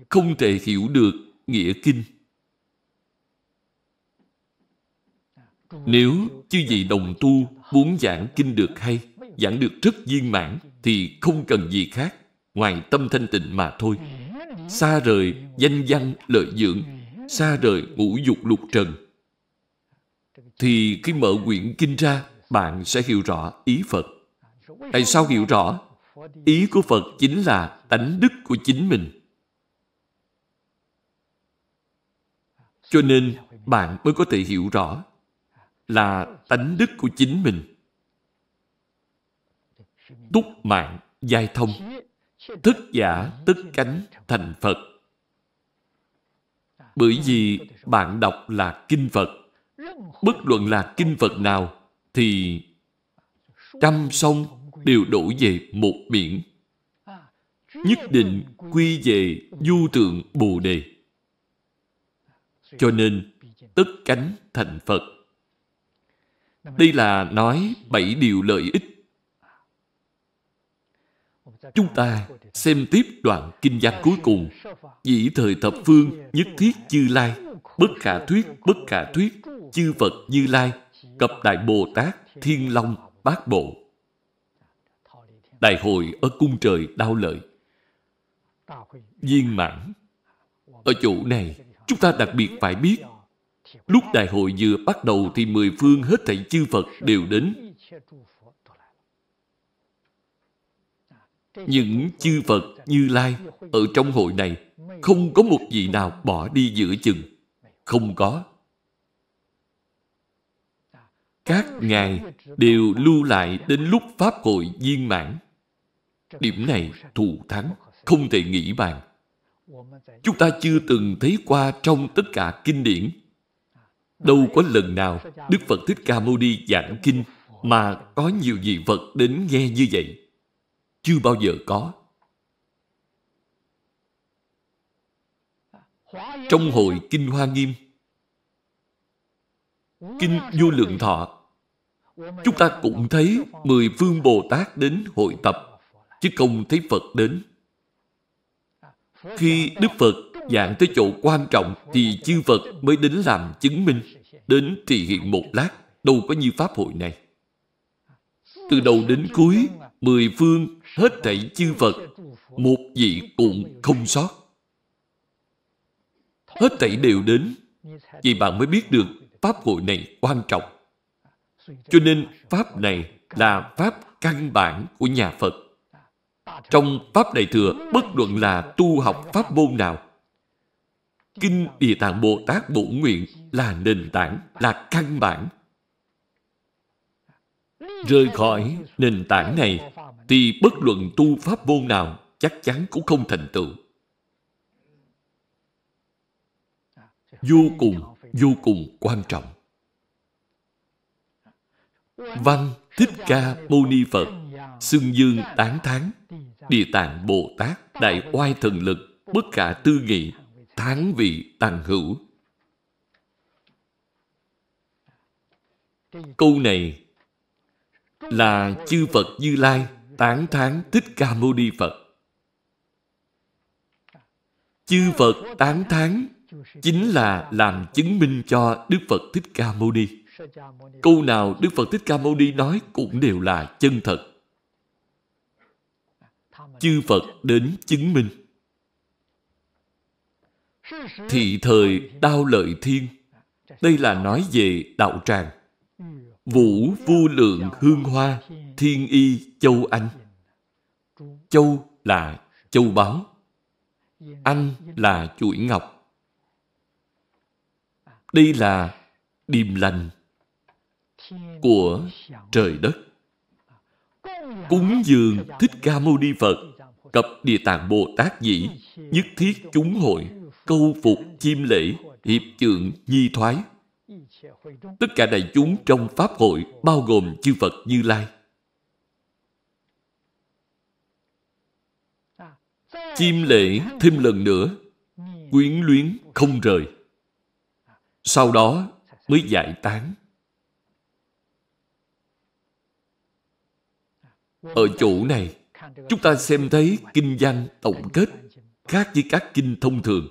không thể hiểu được nghĩa kinh nếu chư vị đồng tu muốn giảng kinh được hay giảng được rất viên mãn thì không cần gì khác ngoài tâm thanh tịnh mà thôi xa rời danh văn lợi dưỡng xa rời ngũ dục lục trần thì khi mở quyển kinh ra bạn sẽ hiểu rõ ý phật tại sao hiểu rõ ý của phật chính là tánh đức của chính mình cho nên bạn mới có thể hiểu rõ là tánh đức của chính mình túc mạng giai thông Thức giả tức cánh thành Phật. Bởi vì bạn đọc là kinh Phật. Bất luận là kinh Phật nào thì trăm sông đều đổ về một biển. Nhất định quy về du tượng Bồ Đề. Cho nên, tất cánh thành Phật. Đây là nói bảy điều lợi ích chúng ta xem tiếp đoạn kinh văn cuối cùng dĩ thời thập phương nhất thiết chư lai bất khả thuyết bất khả thuyết chư phật như lai cập đại bồ tát thiên long bát bộ đại hội ở cung trời đau lợi viên mãn ở chỗ này chúng ta đặc biệt phải biết lúc đại hội vừa bắt đầu thì mười phương hết thảy chư phật đều đến những chư Phật như Lai ở trong hội này không có một vị nào bỏ đi giữa chừng. Không có. Các ngài đều lưu lại đến lúc Pháp hội viên mãn. Điểm này thù thắng, không thể nghĩ bàn. Chúng ta chưa từng thấy qua trong tất cả kinh điển. Đâu có lần nào Đức Phật Thích Ca Mâu Ni giảng kinh mà có nhiều vị Phật đến nghe như vậy chưa bao giờ có. Trong hội Kinh Hoa Nghiêm, Kinh Vô Lượng Thọ, chúng ta cũng thấy mười phương Bồ Tát đến hội tập, chứ không thấy Phật đến. Khi Đức Phật dạng tới chỗ quan trọng thì chư Phật mới đến làm chứng minh, đến trì hiện một lát, đâu có như Pháp hội này từ đầu đến cuối mười phương hết thảy chư phật một vị cũng không sót hết thảy đều đến vì bạn mới biết được pháp hội này quan trọng cho nên pháp này là pháp căn bản của nhà phật trong pháp đại thừa bất luận là tu học pháp môn nào kinh địa tạng bồ tát bổ nguyện là nền tảng là căn bản rời khỏi nền tảng này thì bất luận tu pháp môn nào chắc chắn cũng không thành tựu. Vô cùng, vô cùng quan trọng. Văn Thích Ca Mâu Ni Phật Xưng Dương Tán Thán Địa Tạng Bồ Tát Đại Oai Thần Lực Bất khả tư nghị Tháng vị tàn hữu Câu này là chư Phật Như Lai tán thán Thích Ca Mâu Ni Phật. Chư Phật tán thán chính là làm chứng minh cho Đức Phật Thích Ca Mâu Ni. Câu nào Đức Phật Thích Ca Mâu Ni nói cũng đều là chân thật. Chư Phật đến chứng minh. Thị thời đau lợi thiên. Đây là nói về đạo tràng. Vũ vô lượng hương hoa Thiên y châu Anh Châu là châu báu Anh là chuỗi ngọc Đây là điềm lành Của trời đất Cúng dường Thích Ca Mâu Ni Phật Cập Địa Tạng Bồ Tát Dĩ Nhất thiết chúng hội Câu phục chim lễ Hiệp trượng nhi thoái tất cả đại chúng trong pháp hội bao gồm chư phật như lai chim lễ thêm lần nữa quyến luyến không rời sau đó mới giải tán ở chỗ này chúng ta xem thấy kinh văn tổng kết khác với các kinh thông thường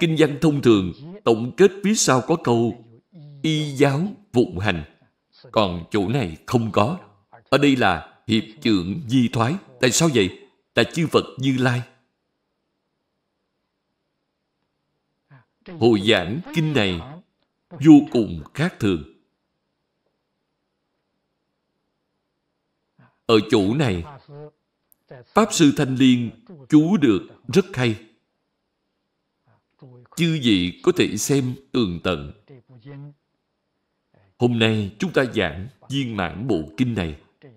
kinh văn thông thường tổng kết phía sau có câu y giáo vụng hành. Còn chỗ này không có. Ở đây là hiệp trưởng di thoái. Tại sao vậy? Tại chư Phật Như Lai. Hồi giảng kinh này vô cùng khác thường. Ở chỗ này, Pháp Sư Thanh Liên chú được rất hay. Chư vị có thể xem tường tận Hôm nay chúng ta giảng viên mãn bộ kinh này.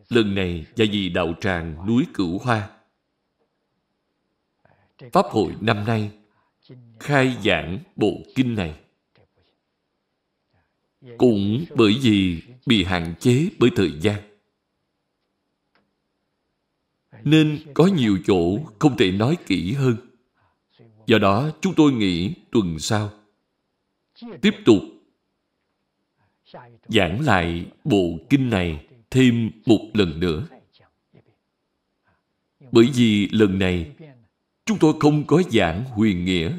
Lần này và vì đạo tràng núi Cửu Hoa. Pháp hội năm nay khai giảng bộ kinh này. Cũng bởi vì bị hạn chế bởi thời gian. Nên có nhiều chỗ không thể nói kỹ hơn. Do đó chúng tôi nghĩ tuần sau tiếp tục giảng lại bộ kinh này thêm một lần nữa. Bởi vì lần này chúng tôi không có giảng huyền nghĩa.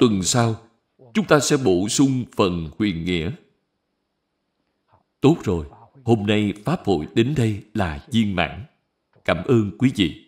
Tuần sau, chúng ta sẽ bổ sung phần huyền nghĩa. Tốt rồi, hôm nay Pháp hội đến đây là viên mãn. Cảm ơn quý vị.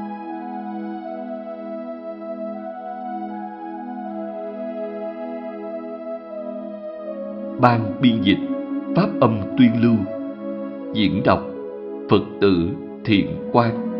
ban biên dịch pháp âm tuyên lưu diễn đọc phật tử thiện quang